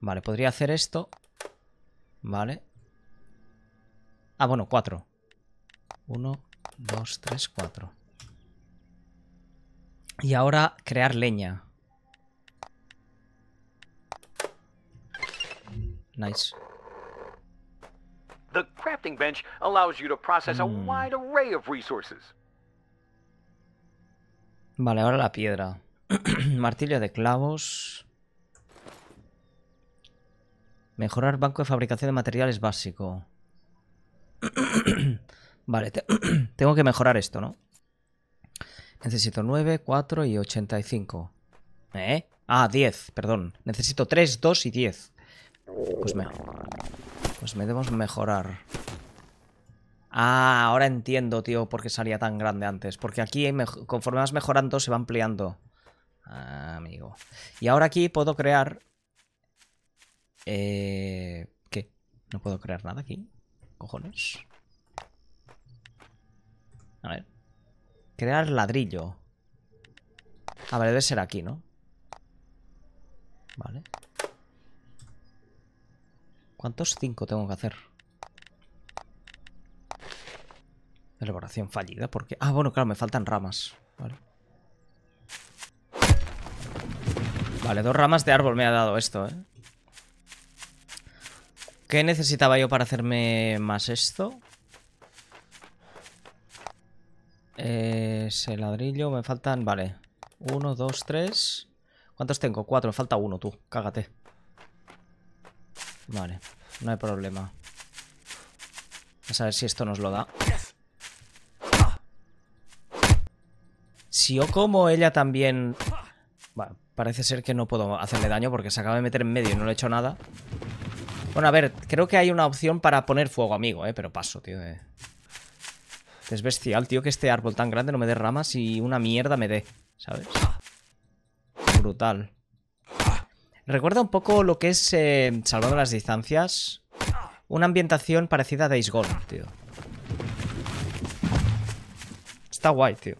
Vale, podría hacer esto. Vale. Ah, bueno, cuatro. Uno, dos, tres, cuatro. Y ahora crear leña. Nice. The crafting bench allows you to process a hmm. wide array of resources. Vale, ahora la piedra. Martillo de clavos. Mejorar banco de fabricación de materiales básico. vale, tengo que mejorar esto, ¿no? Necesito 9, 4 y 85. ¿Eh? Ah, 10, perdón. Necesito 3, 2 y 10. Pues, me... pues me debemos mejorar. Ah, ahora entiendo, tío, por qué salía tan grande antes. Porque aquí, conforme vas mejorando, se va ampliando. Ah, amigo. Y ahora aquí puedo crear... Eh... ¿Qué? No puedo crear nada aquí. Cojones. A ver. Crear ladrillo. A ah, ver, debe ser aquí, ¿no? Vale. ¿Cuántos cinco tengo que hacer? Elaboración fallida, porque... Ah, bueno, claro, me faltan ramas. Vale. Vale, dos ramas de árbol me ha dado esto, ¿eh? ¿Qué necesitaba yo para hacerme más esto? Ese ladrillo, me faltan... Vale. Uno, dos, tres... ¿Cuántos tengo? Cuatro, me falta uno, tú. Cágate. Vale, no hay problema. Vamos a ver si esto nos lo da. Si o como ella también... Bueno, parece ser que no puedo hacerle daño porque se acaba de meter en medio y no le he hecho nada. Bueno, a ver, creo que hay una opción para poner fuego, amigo, ¿eh? Pero paso, tío. Eh. Es bestial, tío, que este árbol tan grande no me dé ramas y una mierda me dé, ¿sabes? Brutal. Recuerda un poco lo que es, eh, salvando las distancias, una ambientación parecida a Days Gone, tío. Está guay, tío.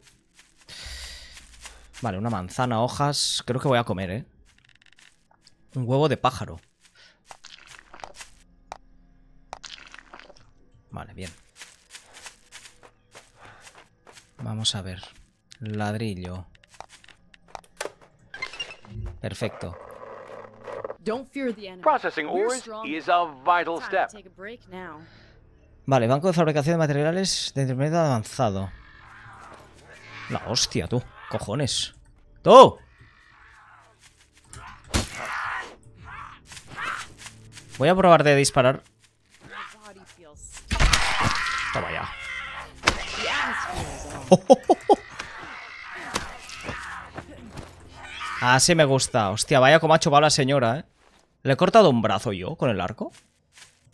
Vale, una manzana, hojas. Creo que voy a comer, ¿eh? Un huevo de pájaro. Vale, bien. Vamos a ver. Ladrillo. Perfecto. Don't fear the enemy. Processing ores is a vital step. Vale, banco de fabricación de materiales de intermedio avanzado. La hostia, tú. Cojones. ¡Tú! Voy a probar de disparar. Toma ya. Así me gusta. Hostia, vaya como ha chupado la señora, eh. ¿Le he cortado un brazo yo con el arco?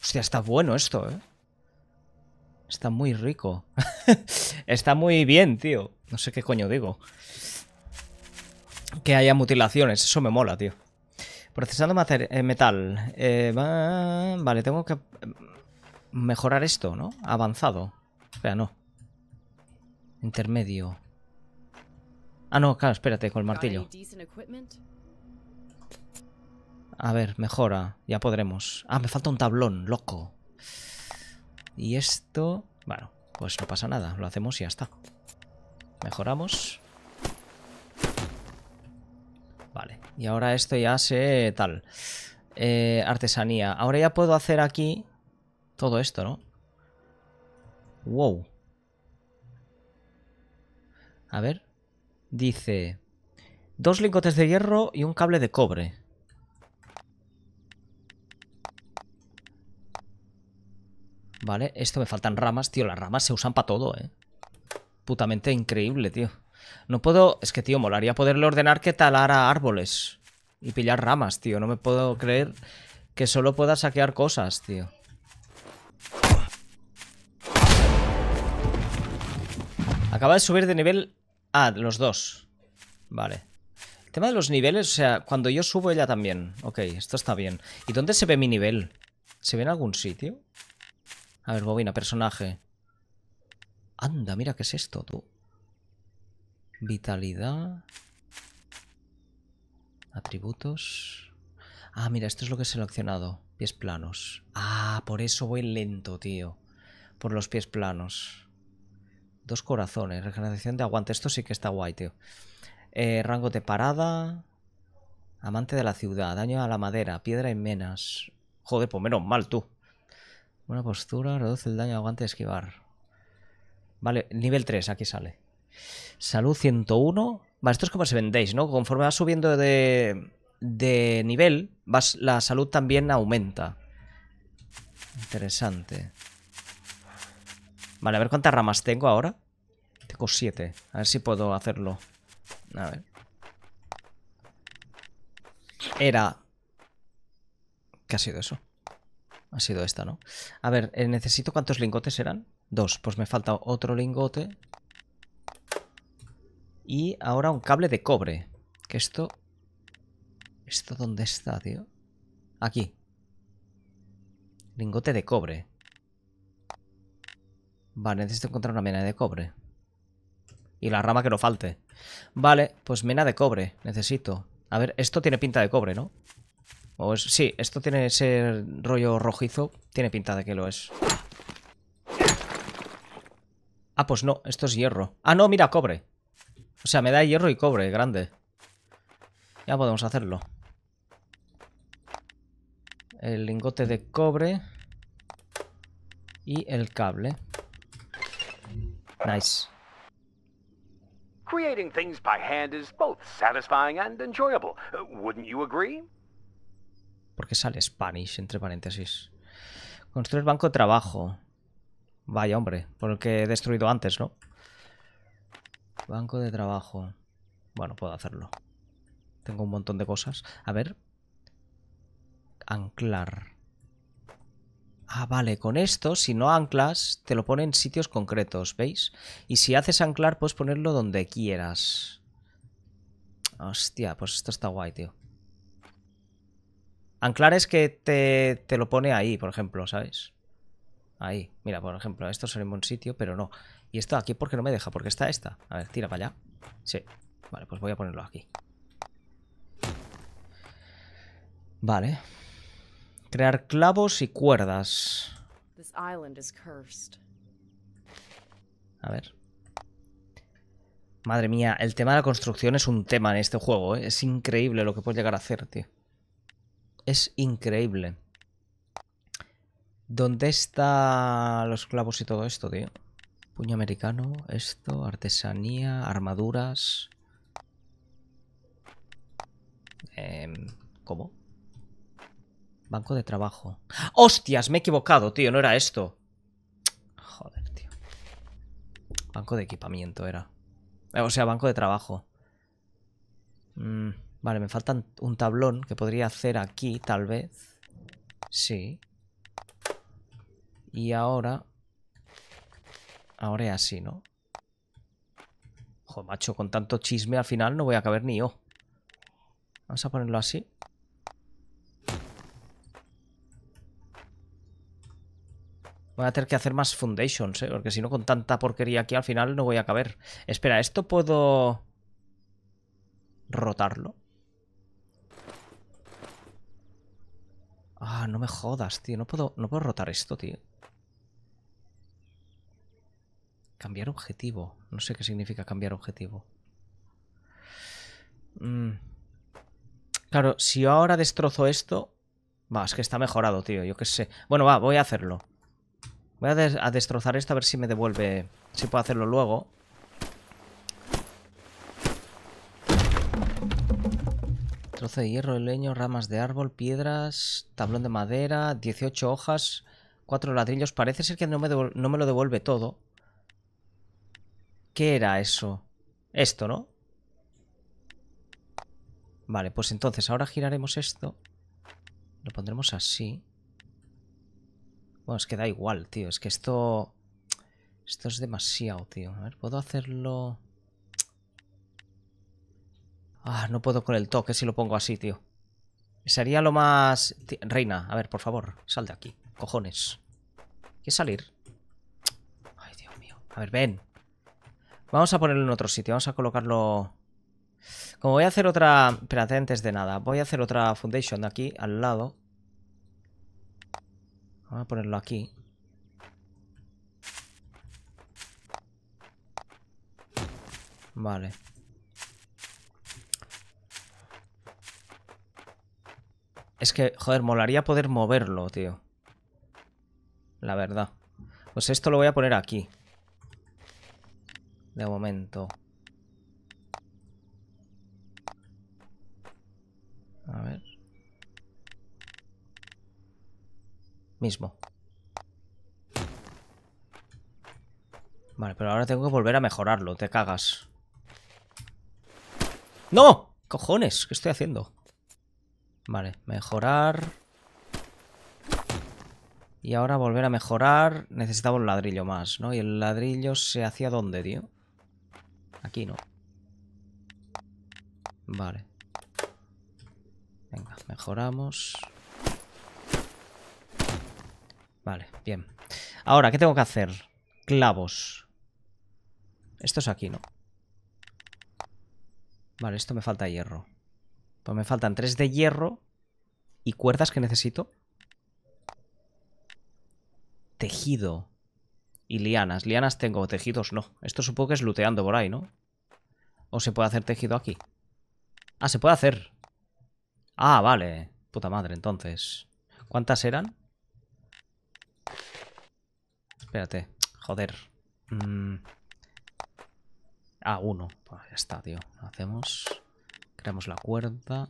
Hostia, está bueno esto, ¿eh? Está muy rico. está muy bien, tío. No sé qué coño digo. Que haya mutilaciones. Eso me mola, tío. Procesando eh, metal. Eh, vale, tengo que mm, mejorar esto, ¿no? Avanzado. Espera, no. Intermedio. Ah, no, claro, espérate, con el martillo. A ver, mejora. Ya podremos. Ah, me falta un tablón, loco. Y esto... Bueno, pues no pasa nada. Lo hacemos y ya está. Mejoramos. Vale. Y ahora esto ya se... tal. Eh, artesanía. Ahora ya puedo hacer aquí... Todo esto, ¿no? Wow. A ver. Dice... Dos lingotes de hierro y un cable de cobre. Vale, esto me faltan ramas, tío. Las ramas se usan para todo, eh. Putamente increíble, tío. No puedo... Es que, tío, molaría poderle ordenar que talara árboles. Y pillar ramas, tío. No me puedo creer que solo pueda saquear cosas, tío. Acaba de subir de nivel... Ah, los dos. Vale. El tema de los niveles, o sea, cuando yo subo ella también. Ok, esto está bien. ¿Y dónde se ve mi nivel? ¿Se ve en algún sitio? A ver, bobina, personaje. Anda, mira qué es esto, tú. Vitalidad. Atributos. Ah, mira, esto es lo que he seleccionado. Pies planos. Ah, por eso voy lento, tío. Por los pies planos. Dos corazones. Regeneración de aguante. Esto sí que está guay, tío. Eh, rango de parada. Amante de la ciudad. Daño a la madera. Piedra y menas. Joder, pues menos mal, tú. Buena postura, reduce el daño aguante de esquivar. Vale, nivel 3, aquí sale. Salud 101. Vale, esto es como se vendéis, ¿no? Conforme vas subiendo de, de nivel, vas, la salud también aumenta. Interesante. Vale, a ver cuántas ramas tengo ahora. Tengo 7. A ver si puedo hacerlo. A ver. Era... ¿Qué ha sido eso? Ha sido esta, ¿no? A ver, eh, necesito cuántos lingotes eran. Dos. Pues me falta otro lingote. Y ahora un cable de cobre. Que esto... ¿Esto dónde está, tío? Aquí. Lingote de cobre. Vale, necesito encontrar una mena de cobre. Y la rama que no falte. Vale, pues mena de cobre. Necesito. A ver, esto tiene pinta de cobre, ¿no? sí, esto tiene ese rollo rojizo. Tiene pinta de que lo es. Ah, pues no, esto es hierro. Ah, no, mira, cobre. O sea, me da hierro y cobre, grande. Ya podemos hacerlo. El lingote de cobre. Y el cable. Nice. Creating things by hand is both satisfying and enjoyable. Uh, wouldn't you agree? ¿Por qué sale Spanish entre paréntesis? Construir banco de trabajo. Vaya, hombre, por el que he destruido antes, ¿no? Banco de trabajo. Bueno, puedo hacerlo. Tengo un montón de cosas. A ver. Anclar. Ah, vale, con esto, si no anclas, te lo pone en sitios concretos, ¿veis? Y si haces anclar, puedes ponerlo donde quieras. Hostia, pues esto está guay, tío. Anclar es que te, lo pone ahí, por ejemplo, ¿sabes? Ahí, mira, por ejemplo, esto es en un buen sitio, pero no. Y esto aquí, ¿por qué no me deja? Porque está esta. A ver, tira para allá. Sí. Vale, pues voy a ponerlo aquí. Vale. Crear clavos y cuerdas. A ver. Madre mía, el tema de la construcción es un tema en este juego, ¿eh? Es increíble lo que puedes llegar a hacer, tío. Es increíble. ¿Dónde están los clavos y todo esto, tío? Puño americano, esto, artesanía, armaduras. Em, ¿Cómo? Banco de trabajo. ¡Hostias! Me he equivocado, tío. No era esto. Joder, tío. Banco de equipamiento era. Eh, o sea, banco de trabajo. Mmm. Vale, me falta un tablón que podría hacer aquí, tal vez. Sí. Y ahora... Ahora es así, ¿no? Joder, macho, con tanto chisme al final no voy a caber ni yo. Vamos a ponerlo así. Voy a tener que hacer más foundations, ¿eh? Porque si no, con tanta porquería aquí al final no voy a caber. Espera, ¿esto puedo rotarlo? Ah, no me jodas, tío. No puedo, no puedo rotar esto, tío. Cambiar objetivo. No sé qué significa cambiar objetivo. Mm. Claro, si yo ahora destrozo esto... Va, es que está mejorado, tío. Yo qué sé. Bueno, va, voy a hacerlo. Voy a destrozar esto a ver si me devuelve... Si puedo hacerlo luego. Trozo de hierro, leño, ramas de árbol, piedras, tablón de madera, 18 hojas, 4 ladrillos. Parece ser que no me, no me lo devuelve todo. ¿Qué era eso? Esto, ¿no? Vale, pues entonces ahora giraremos esto. Lo pondremos así. Bueno, es que da igual, tío. Es que esto... Esto es demasiado, tío. A ver, ¿puedo hacerlo...? Ah, no puedo con el toque si lo pongo así, tío. Sería lo más... Reina, a ver, por favor, sal de aquí. Cojones. ¿Quieres salir? Ay, Dios mío. A ver, ven. Vamos a ponerlo en otro sitio. Vamos a colocarlo... Como voy a hacer otra... Espérate, antes de nada. Voy a hacer otra foundation aquí, al lado. Vamos a ponerlo aquí. Vale. Es que, joder, molaría poder moverlo, tío. La verdad. Pues esto lo voy a poner aquí. De momento. A ver. Mismo. Vale, pero ahora tengo que volver a mejorarlo. Te cagas. ¡No! ¡Cojones! ¿Qué estoy haciendo? Vale, mejorar. Y ahora volver a mejorar. necesitamos un ladrillo más, ¿no? ¿Y el ladrillo se hacía dónde, tío? Aquí no. Vale. Venga, mejoramos. Vale, bien. Ahora, ¿qué tengo que hacer? Clavos. Esto es aquí, ¿no? Vale, esto me falta hierro me faltan tres de hierro y cuerdas que necesito. Tejido. Y lianas. Lianas tengo, tejidos no. Esto supongo que es luteando por ahí, ¿no? ¿O se puede hacer tejido aquí? Ah, se puede hacer. Ah, vale. Puta madre, entonces. ¿Cuántas eran? Espérate. Joder. Mm. Ah, uno. Pues ya está, tío. Hacemos la cuerda.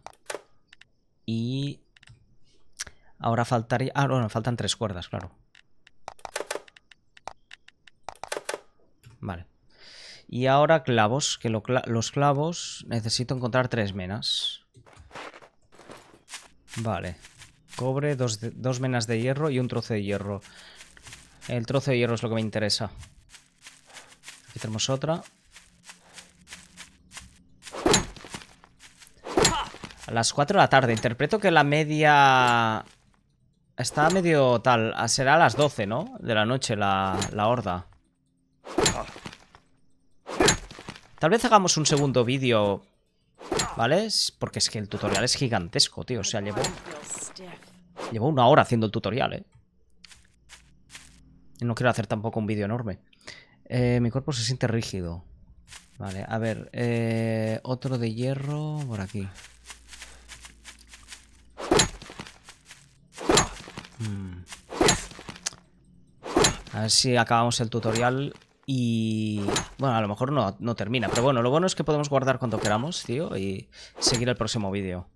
Y... Ahora faltaría... Ah, faltan tres cuerdas, claro. Vale. Y ahora clavos, que los clavos necesito encontrar tres menas. Vale. Cobre, dos, dos, menas de hierro y un trozo de hierro. El trozo de hierro es lo que me interesa. Aquí tenemos otra. A las 4 de la tarde. Interpreto que la media... Está medio tal. Ah, será a las 12, ¿no? De la noche la, horda. Tal vez hagamos un segundo vídeo. ¿Vale? Porque es que el tutorial es gigantesco, tío. O sea, llevo... Llevo una hora haciendo el tutorial, ¿eh? No quiero hacer tampoco un vídeo enorme. Eh, mi cuerpo se siente rígido. Vale, a ver. Eh, otro de hierro por aquí. Hmm. A ver si acabamos el tutorial y... Bueno, a lo mejor no, termina, pero bueno, lo bueno es que podemos guardar cuando queramos, tío, y seguir el próximo vídeo.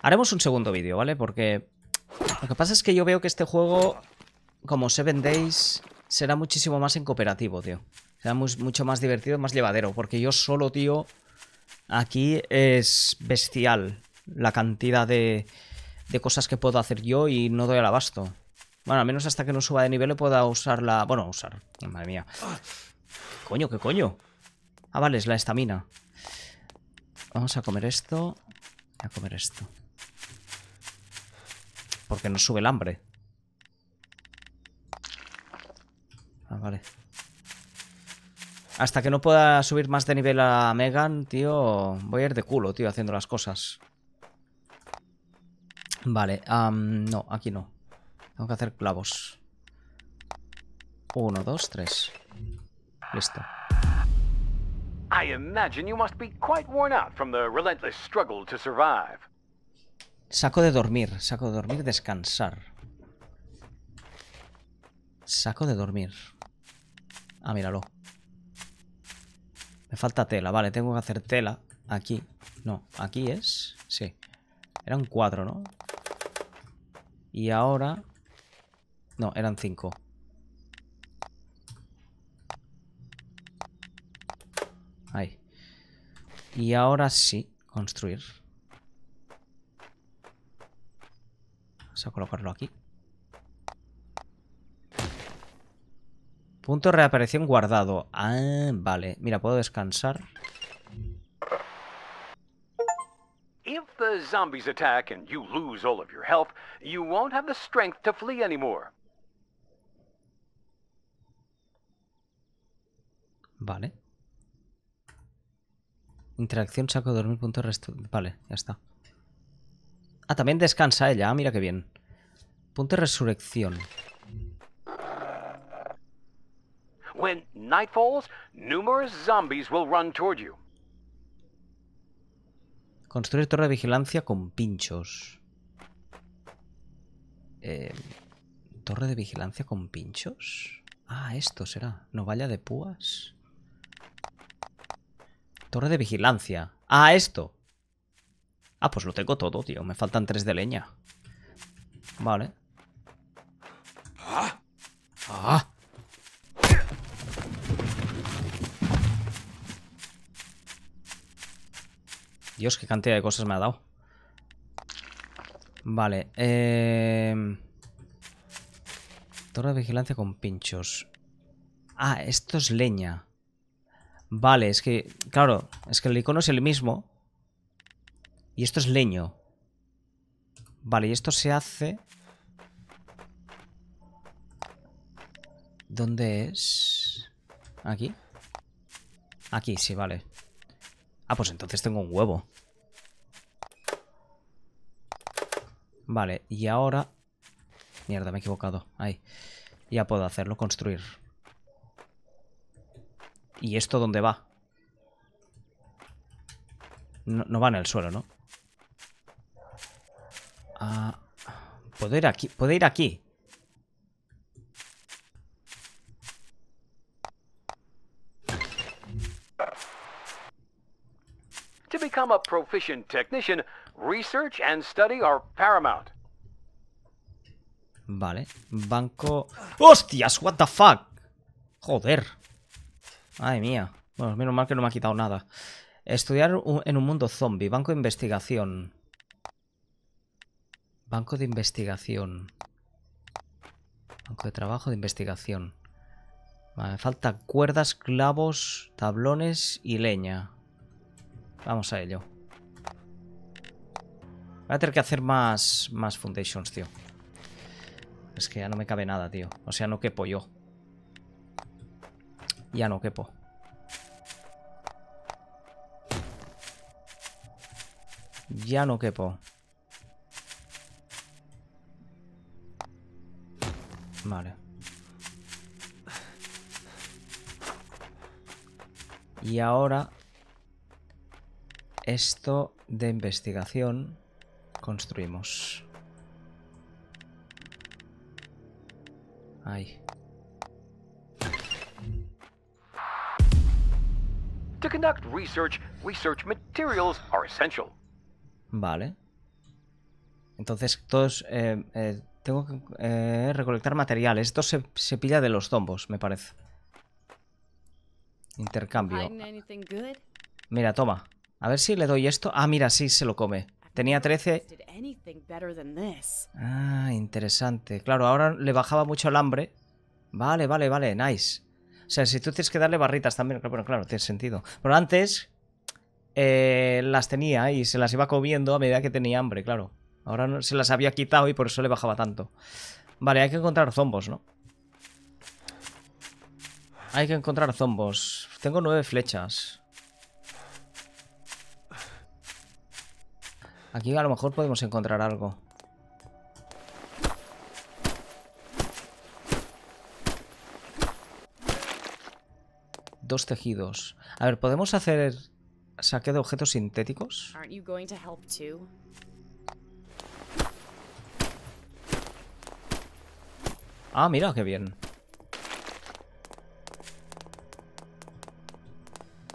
Haremos un segundo vídeo, ¿vale? Porque lo que pasa es que yo veo que este juego, como Seven Days, será muchísimo más en cooperativo, tío. Será mucho más divertido, más llevadero, porque yo solo, tío, aquí es bestial la cantidad de de cosas que puedo hacer yo y no doy al abasto. Bueno, al menos hasta que no suba de nivel le pueda usar la... Bueno, usar. Madre mía. coño? ¿Qué coño? Ah, vale, es la estamina. Vamos a comer esto. A comer esto. Porque no sube el hambre. Ah, vale. Hasta que no pueda subir más de nivel a Megan, tío, voy a ir de culo, tío, haciendo las cosas. Vale, no, aquí no. Tengo que hacer clavos. Uno, dos, tres. Listo. Saco de dormir, saco de dormir, descansar. Saco de dormir. Ah, míralo. Me falta tela, vale, tengo que hacer tela. Aquí, no, aquí es eran cuatro, ¿no? Y ahora... No, eran cinco. Ahí. Y ahora sí, construir. Vamos a colocarlo aquí. Punto de reaparición guardado. Ah, vale. Mira, puedo descansar. zombies attack and you lose all of your health, you won't have the strength to flee anymore. Vale. Interacción saco dormir punto resto. Vale, ya está. Ah, también descansa ella. Ah, mira qué bien. Punto de resurrección. When night falls, numerous zombies will run toward you. Construir torre de vigilancia con pinchos. Em, torre de vigilancia con pinchos. Ah, esto será. No vaya de púas. Torre de vigilancia. Ah, esto. Ah, pues lo tengo todo, tío. Me faltan tres de leña. Vale. Ah. Ah. Dios, qué cantidad de cosas me ha dado. Vale. Eh... Torre de vigilancia con pinchos. Ah, esto es leña. Vale, es que... Claro, es que el icono es el mismo. Y esto es leño. Vale, y esto se hace... ¿Dónde es? ¿Aquí? Aquí, sí, vale. Ah, pues entonces tengo un huevo. Vale, y ahora... Mierda, me he equivocado. Ahí. Ya puedo hacerlo, construir. ¿Y esto dónde va? No, va en el suelo, ¿no? Ah, ¿Puedo ir aquí? ¿Puedo ir aquí? proficient technician, research and study are paramount. Vale, banco... ¡Hostias! ¿What the fuck? Joder. Ay mía. Bueno, menos mal que no me ha quitado nada. Estudiar en un mundo zombie. Banco de investigación. Banco de investigación. Banco de trabajo de investigación. Vale, me falta cuerdas, clavos, tablones y leña. Vamos a ello. Voy a tener que hacer más, más foundations, tío. Es que ya no me cabe nada, tío. O sea, no quepo yo. Ya no quepo. Ya no quepo. Vale. Y ahora esto de investigación construimos. Ahí. research, research materials are essential. Vale. Entonces, todos. Eh, eh, tengo que eh, recolectar materiales. Esto se, se, pilla de los zombos, me parece. Intercambio. Mira, toma. A ver si le doy esto. Ah, mira, sí, se lo come. Tenía 13. Ah, interesante. Claro, ahora le bajaba mucho el hambre. Vale, vale, vale, nice. O sea, si tú tienes que darle barritas también, bueno, claro, tiene sentido. Pero antes eh, las tenía y se las iba comiendo a medida que tenía hambre, claro. Ahora no, se las había quitado y por eso le bajaba tanto. Vale, hay que encontrar zombos, ¿no? Hay que encontrar zombos. Tengo nueve flechas. Aquí a lo mejor podemos encontrar algo. Dos tejidos. A ver, ¿podemos hacer saque de objetos sintéticos? Ah, mira, qué bien.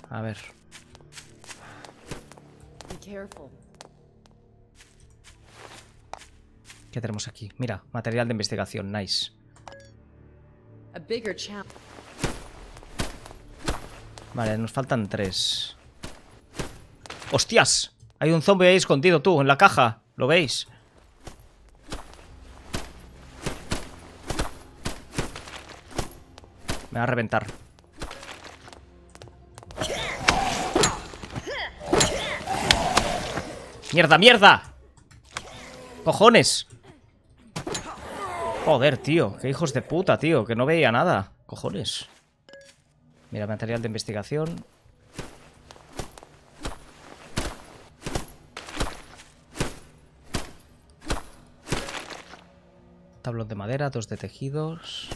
A ver. Be ¿Qué tenemos aquí? Mira, material de investigación, nice. Vale, nos faltan tres. ¡Hostias! Hay un zombie ahí escondido, tú, en la caja. ¿Lo veis? Me va a reventar. ¡Mierda, mierda! ¡Cojones! Joder, tío. Qué hijos de puta, tío. Que no veía nada. Cojones. Mira, material de investigación. Tablón de madera, dos de tejidos.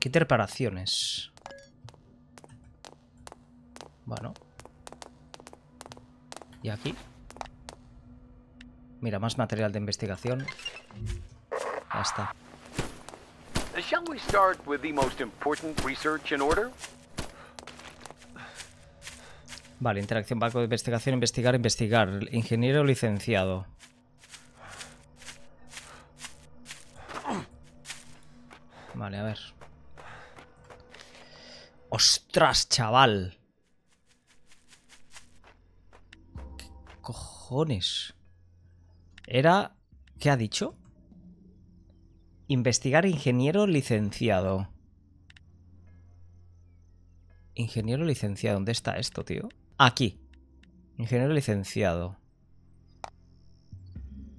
¿Qué reparaciones. Bueno. ¿Y aquí? Mira, más material de investigación. Ya está. Shall we start with the most important research in order? Vale, interacción, barco de investigación, investigar, investigar. Ingeniero licenciado. Vale, a ver. ¡Ostras, chaval! ¿Qué cojones? Era... ¿Qué ha dicho? Investigar ingeniero licenciado. Ingeniero licenciado. ¿Dónde está esto, tío? Aquí. Ingeniero licenciado.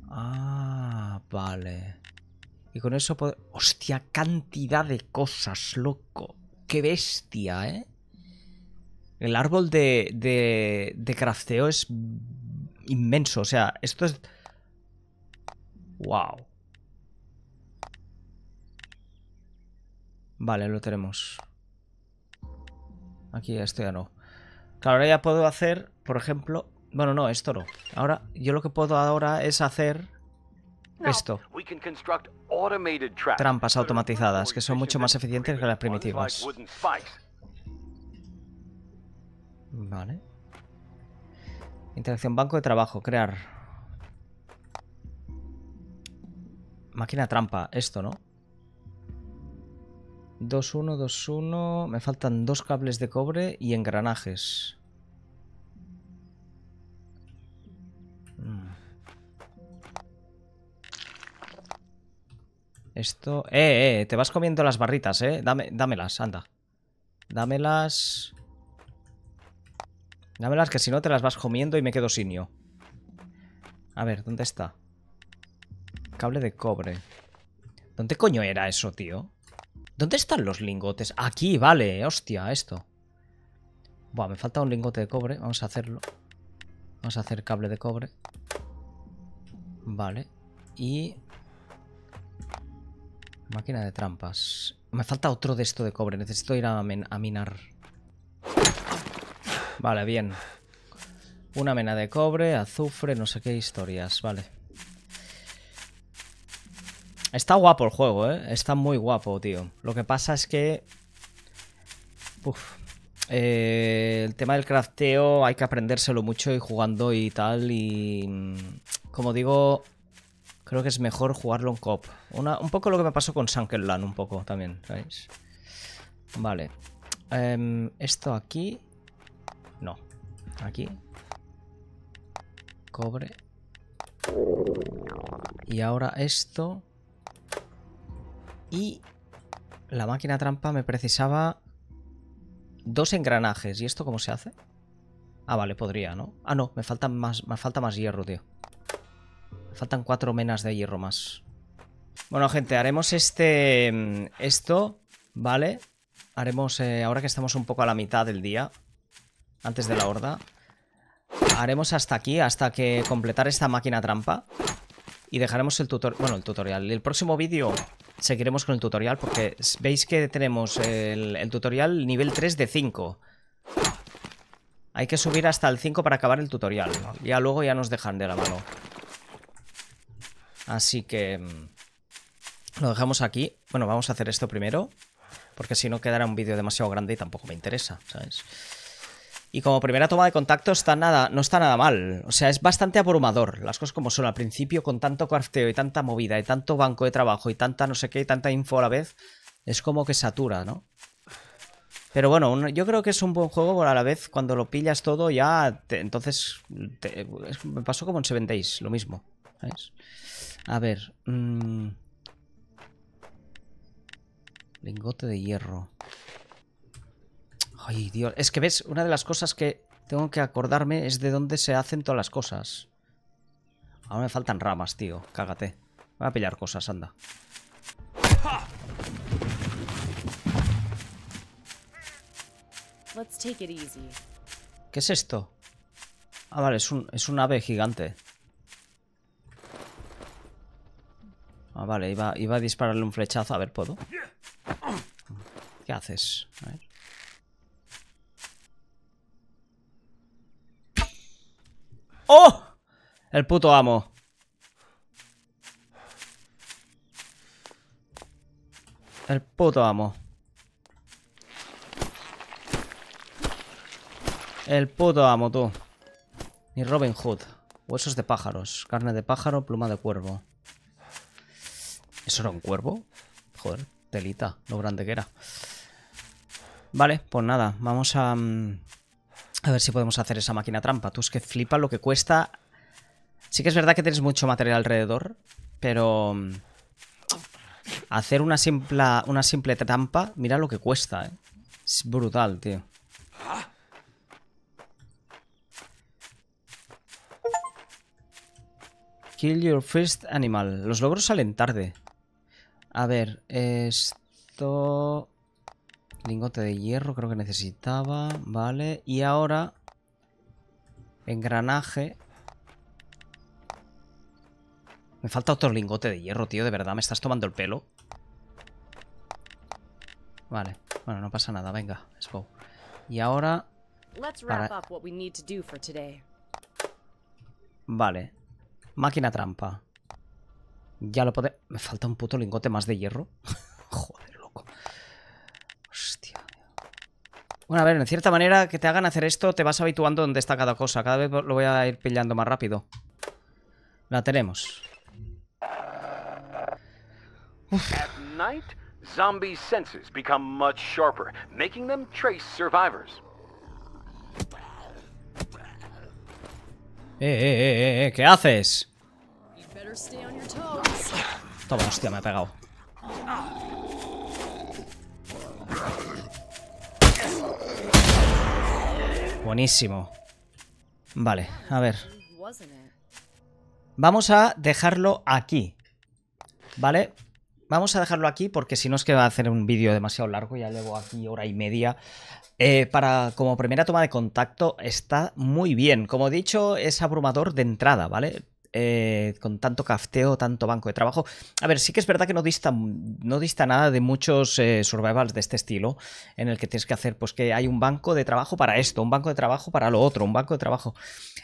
Ah, vale. Y con eso... puedo. Hostia, cantidad de cosas, loco. Qué bestia, ¿eh? El árbol de, de, de crafteo es inmenso. O sea, esto es Wow. Vale, lo tenemos. Aquí esto ya no. Claro, ahora ya puedo hacer, por ejemplo... Bueno, no, esto no. Ahora, yo lo que puedo ahora es hacer esto. Trampas automatizadas, que son mucho más eficientes que las primitivas. Vale. Interacción banco de trabajo, crear. Máquina trampa, esto, ¿no? 2-1, 2-1. Me faltan dos cables de cobre y engranajes. Mm. Esto... ¡Eh, eh! Te vas comiendo las barritas, ¿eh? Dame, dámelas, anda. Dámelas... Dámelas que si no te las vas comiendo y me quedo sin yo. A ver, ¿dónde está? Cable de cobre. ¿Dónde coño era eso, tío? ¿Dónde están los lingotes? Aquí, vale, hostia, esto. Buah, me falta un lingote de cobre. Vamos a hacerlo. Vamos a hacer cable de cobre. Vale. Y... Máquina de trampas. Me falta otro de esto de cobre. Necesito ir a, a minar. Vale, bien. Una mena de cobre, azufre, no sé qué historias. Vale. Está guapo el juego, ¿eh? Está muy guapo, tío. Lo que pasa es que... Eh, el tema del crafteo hay que aprendérselo mucho y jugando y tal. Y mm, como digo, creo que es mejor jugarlo en cop. un poco lo que me pasó con Sunkenland, un poco también, ¿sabéis? Vale. Em, esto aquí. No. Aquí. Cobre. Y ahora esto. Y la máquina trampa me precisaba dos engranajes. ¿Y esto cómo se hace? Ah, vale, podría, ¿no? Ah, no, me, faltan más, me falta más hierro, tío. Me faltan cuatro menas de hierro más. Bueno, gente, haremos este... Mm, esto, ¿vale? Haremos... Eh, ahora que estamos un poco a la mitad del día, antes de la horda, haremos hasta aquí, hasta que completar esta máquina trampa y dejaremos el tutorial, bueno, el tutorial. El próximo vídeo seguiremos con el tutorial porque veis que tenemos el, tutorial nivel 3 de 5. Hay que subir hasta el 5 para acabar el tutorial. Ya luego ya nos dejan de la mano. Así que mm, lo dejamos aquí. Bueno, vamos a hacer esto primero porque si no quedará un vídeo demasiado grande y tampoco me interesa, ¿sabes? Y como primera toma de contacto está nada, no está nada mal. O sea, es bastante abrumador. Las cosas como son. Al principio, con tanto crafteo y tanta movida y tanto banco de trabajo y tanta no sé qué y tanta info a la vez, es como que satura, ¿no? Pero bueno, yo creo que es un buen juego, por a la vez cuando lo pillas todo ya... entonces, me pasó como en Seven lo mismo. A ver... Mm. Lingote de hierro. Ay, Dios. Es que ves, una de las cosas que tengo que acordarme es de dónde se hacen todas las cosas. Ahora me faltan ramas, tío. Cágate. Voy a pillar cosas, anda. ¿Qué es esto? Ah, vale, es un, ave gigante. Ah, vale, iba, iba a dispararle un flechazo. A ver, ¿puedo? ¿Qué haces? A ver. ¡Oh! El puto amo. El puto amo. El puto amo, tú. Y Robin Hood. Huesos de pájaros. Carne de pájaro, pluma de cuervo. ¿Eso era un cuervo? Joder, telita, lo grande que era. Vale, pues nada, vamos a... Mm, a ver si podemos hacer esa máquina trampa. Tú es que flipa lo que cuesta. Sí que es verdad que tienes mucho material alrededor, pero... Mm, hacer una simple, una simple trampa, mira lo que cuesta, ¿eh? Es brutal, tío. Kill your first animal. Los logros salen tarde. A ver, esto... Lingote de hierro creo que necesitaba. Vale. Y ahora... Engranaje. Me falta otro lingote de hierro, tío. De verdad, me estás tomando el pelo. Vale. Bueno, no pasa nada. Venga, let's go. Y ahora... Vale. Máquina trampa. Ya lo podemos... Me falta un puto lingote más de hierro. Joder. Bueno, a ver, en cierta manera que te hagan hacer esto, te vas habituando donde está cada cosa. Cada vez lo voy a ir pillando más rápido. La tenemos. Eh, eh, eh, eh, ¿qué haces? Toma, hostia, me ha pegado. Buenísimo. Vale, a ver. Vamos a dejarlo aquí. ¿Vale? Vamos a dejarlo aquí porque si no es que va a hacer un vídeo demasiado largo, ya llevo aquí hora y media. Eh, para como primera toma de contacto está muy bien. Como he dicho, es abrumador de entrada, ¿vale? Eh, con tanto cafteo, tanto banco de trabajo. A ver, sí que es verdad que no dista, no dista nada de muchos eh, survivals de este estilo, en el que tienes que hacer, pues que hay un banco de trabajo para esto, un banco de trabajo para lo otro, un banco de trabajo.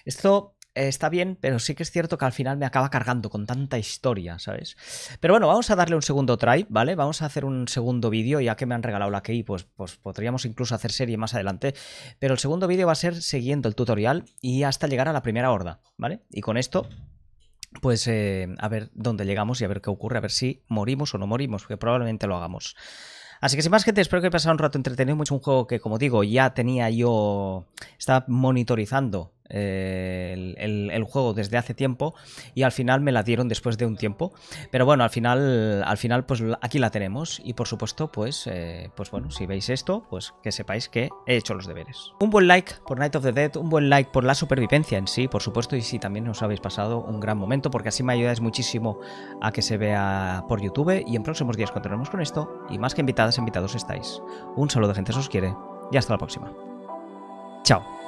Esto eh, está bien, pero sí que es cierto que al final me acaba cargando con tanta historia, ¿sabes? Pero bueno, vamos a darle un segundo try, ¿vale? Vamos a hacer un segundo vídeo, ya que me han regalado la key, pues, pues podríamos incluso hacer serie más adelante. Pero el segundo vídeo va a ser siguiendo el tutorial y hasta llegar a la primera horda, ¿vale? Y con esto pues eh, a ver dónde llegamos y a ver qué ocurre, a ver si morimos o no morimos, porque probablemente lo hagamos. Así que sin más gente, espero que haya pasado un rato entretenido, mucho un juego que como digo ya tenía yo, estaba monitorizando eh, el, juego desde hace tiempo y al final me la dieron después de un tiempo. Pero bueno, al final, al final pues aquí la tenemos y por supuesto pues, eh, pues bueno, si veis esto, pues que sepáis que he hecho los deberes. Un buen like por Night of the Dead, un buen like por la supervivencia en sí, por supuesto, y si también os habéis pasado un gran momento porque así me ayudáis muchísimo a que se vea por YouTube y en próximos días continuaremos con esto y más que invitadas, invitados estáis. Un saludo gente, se os quiere y hasta la próxima. Chao.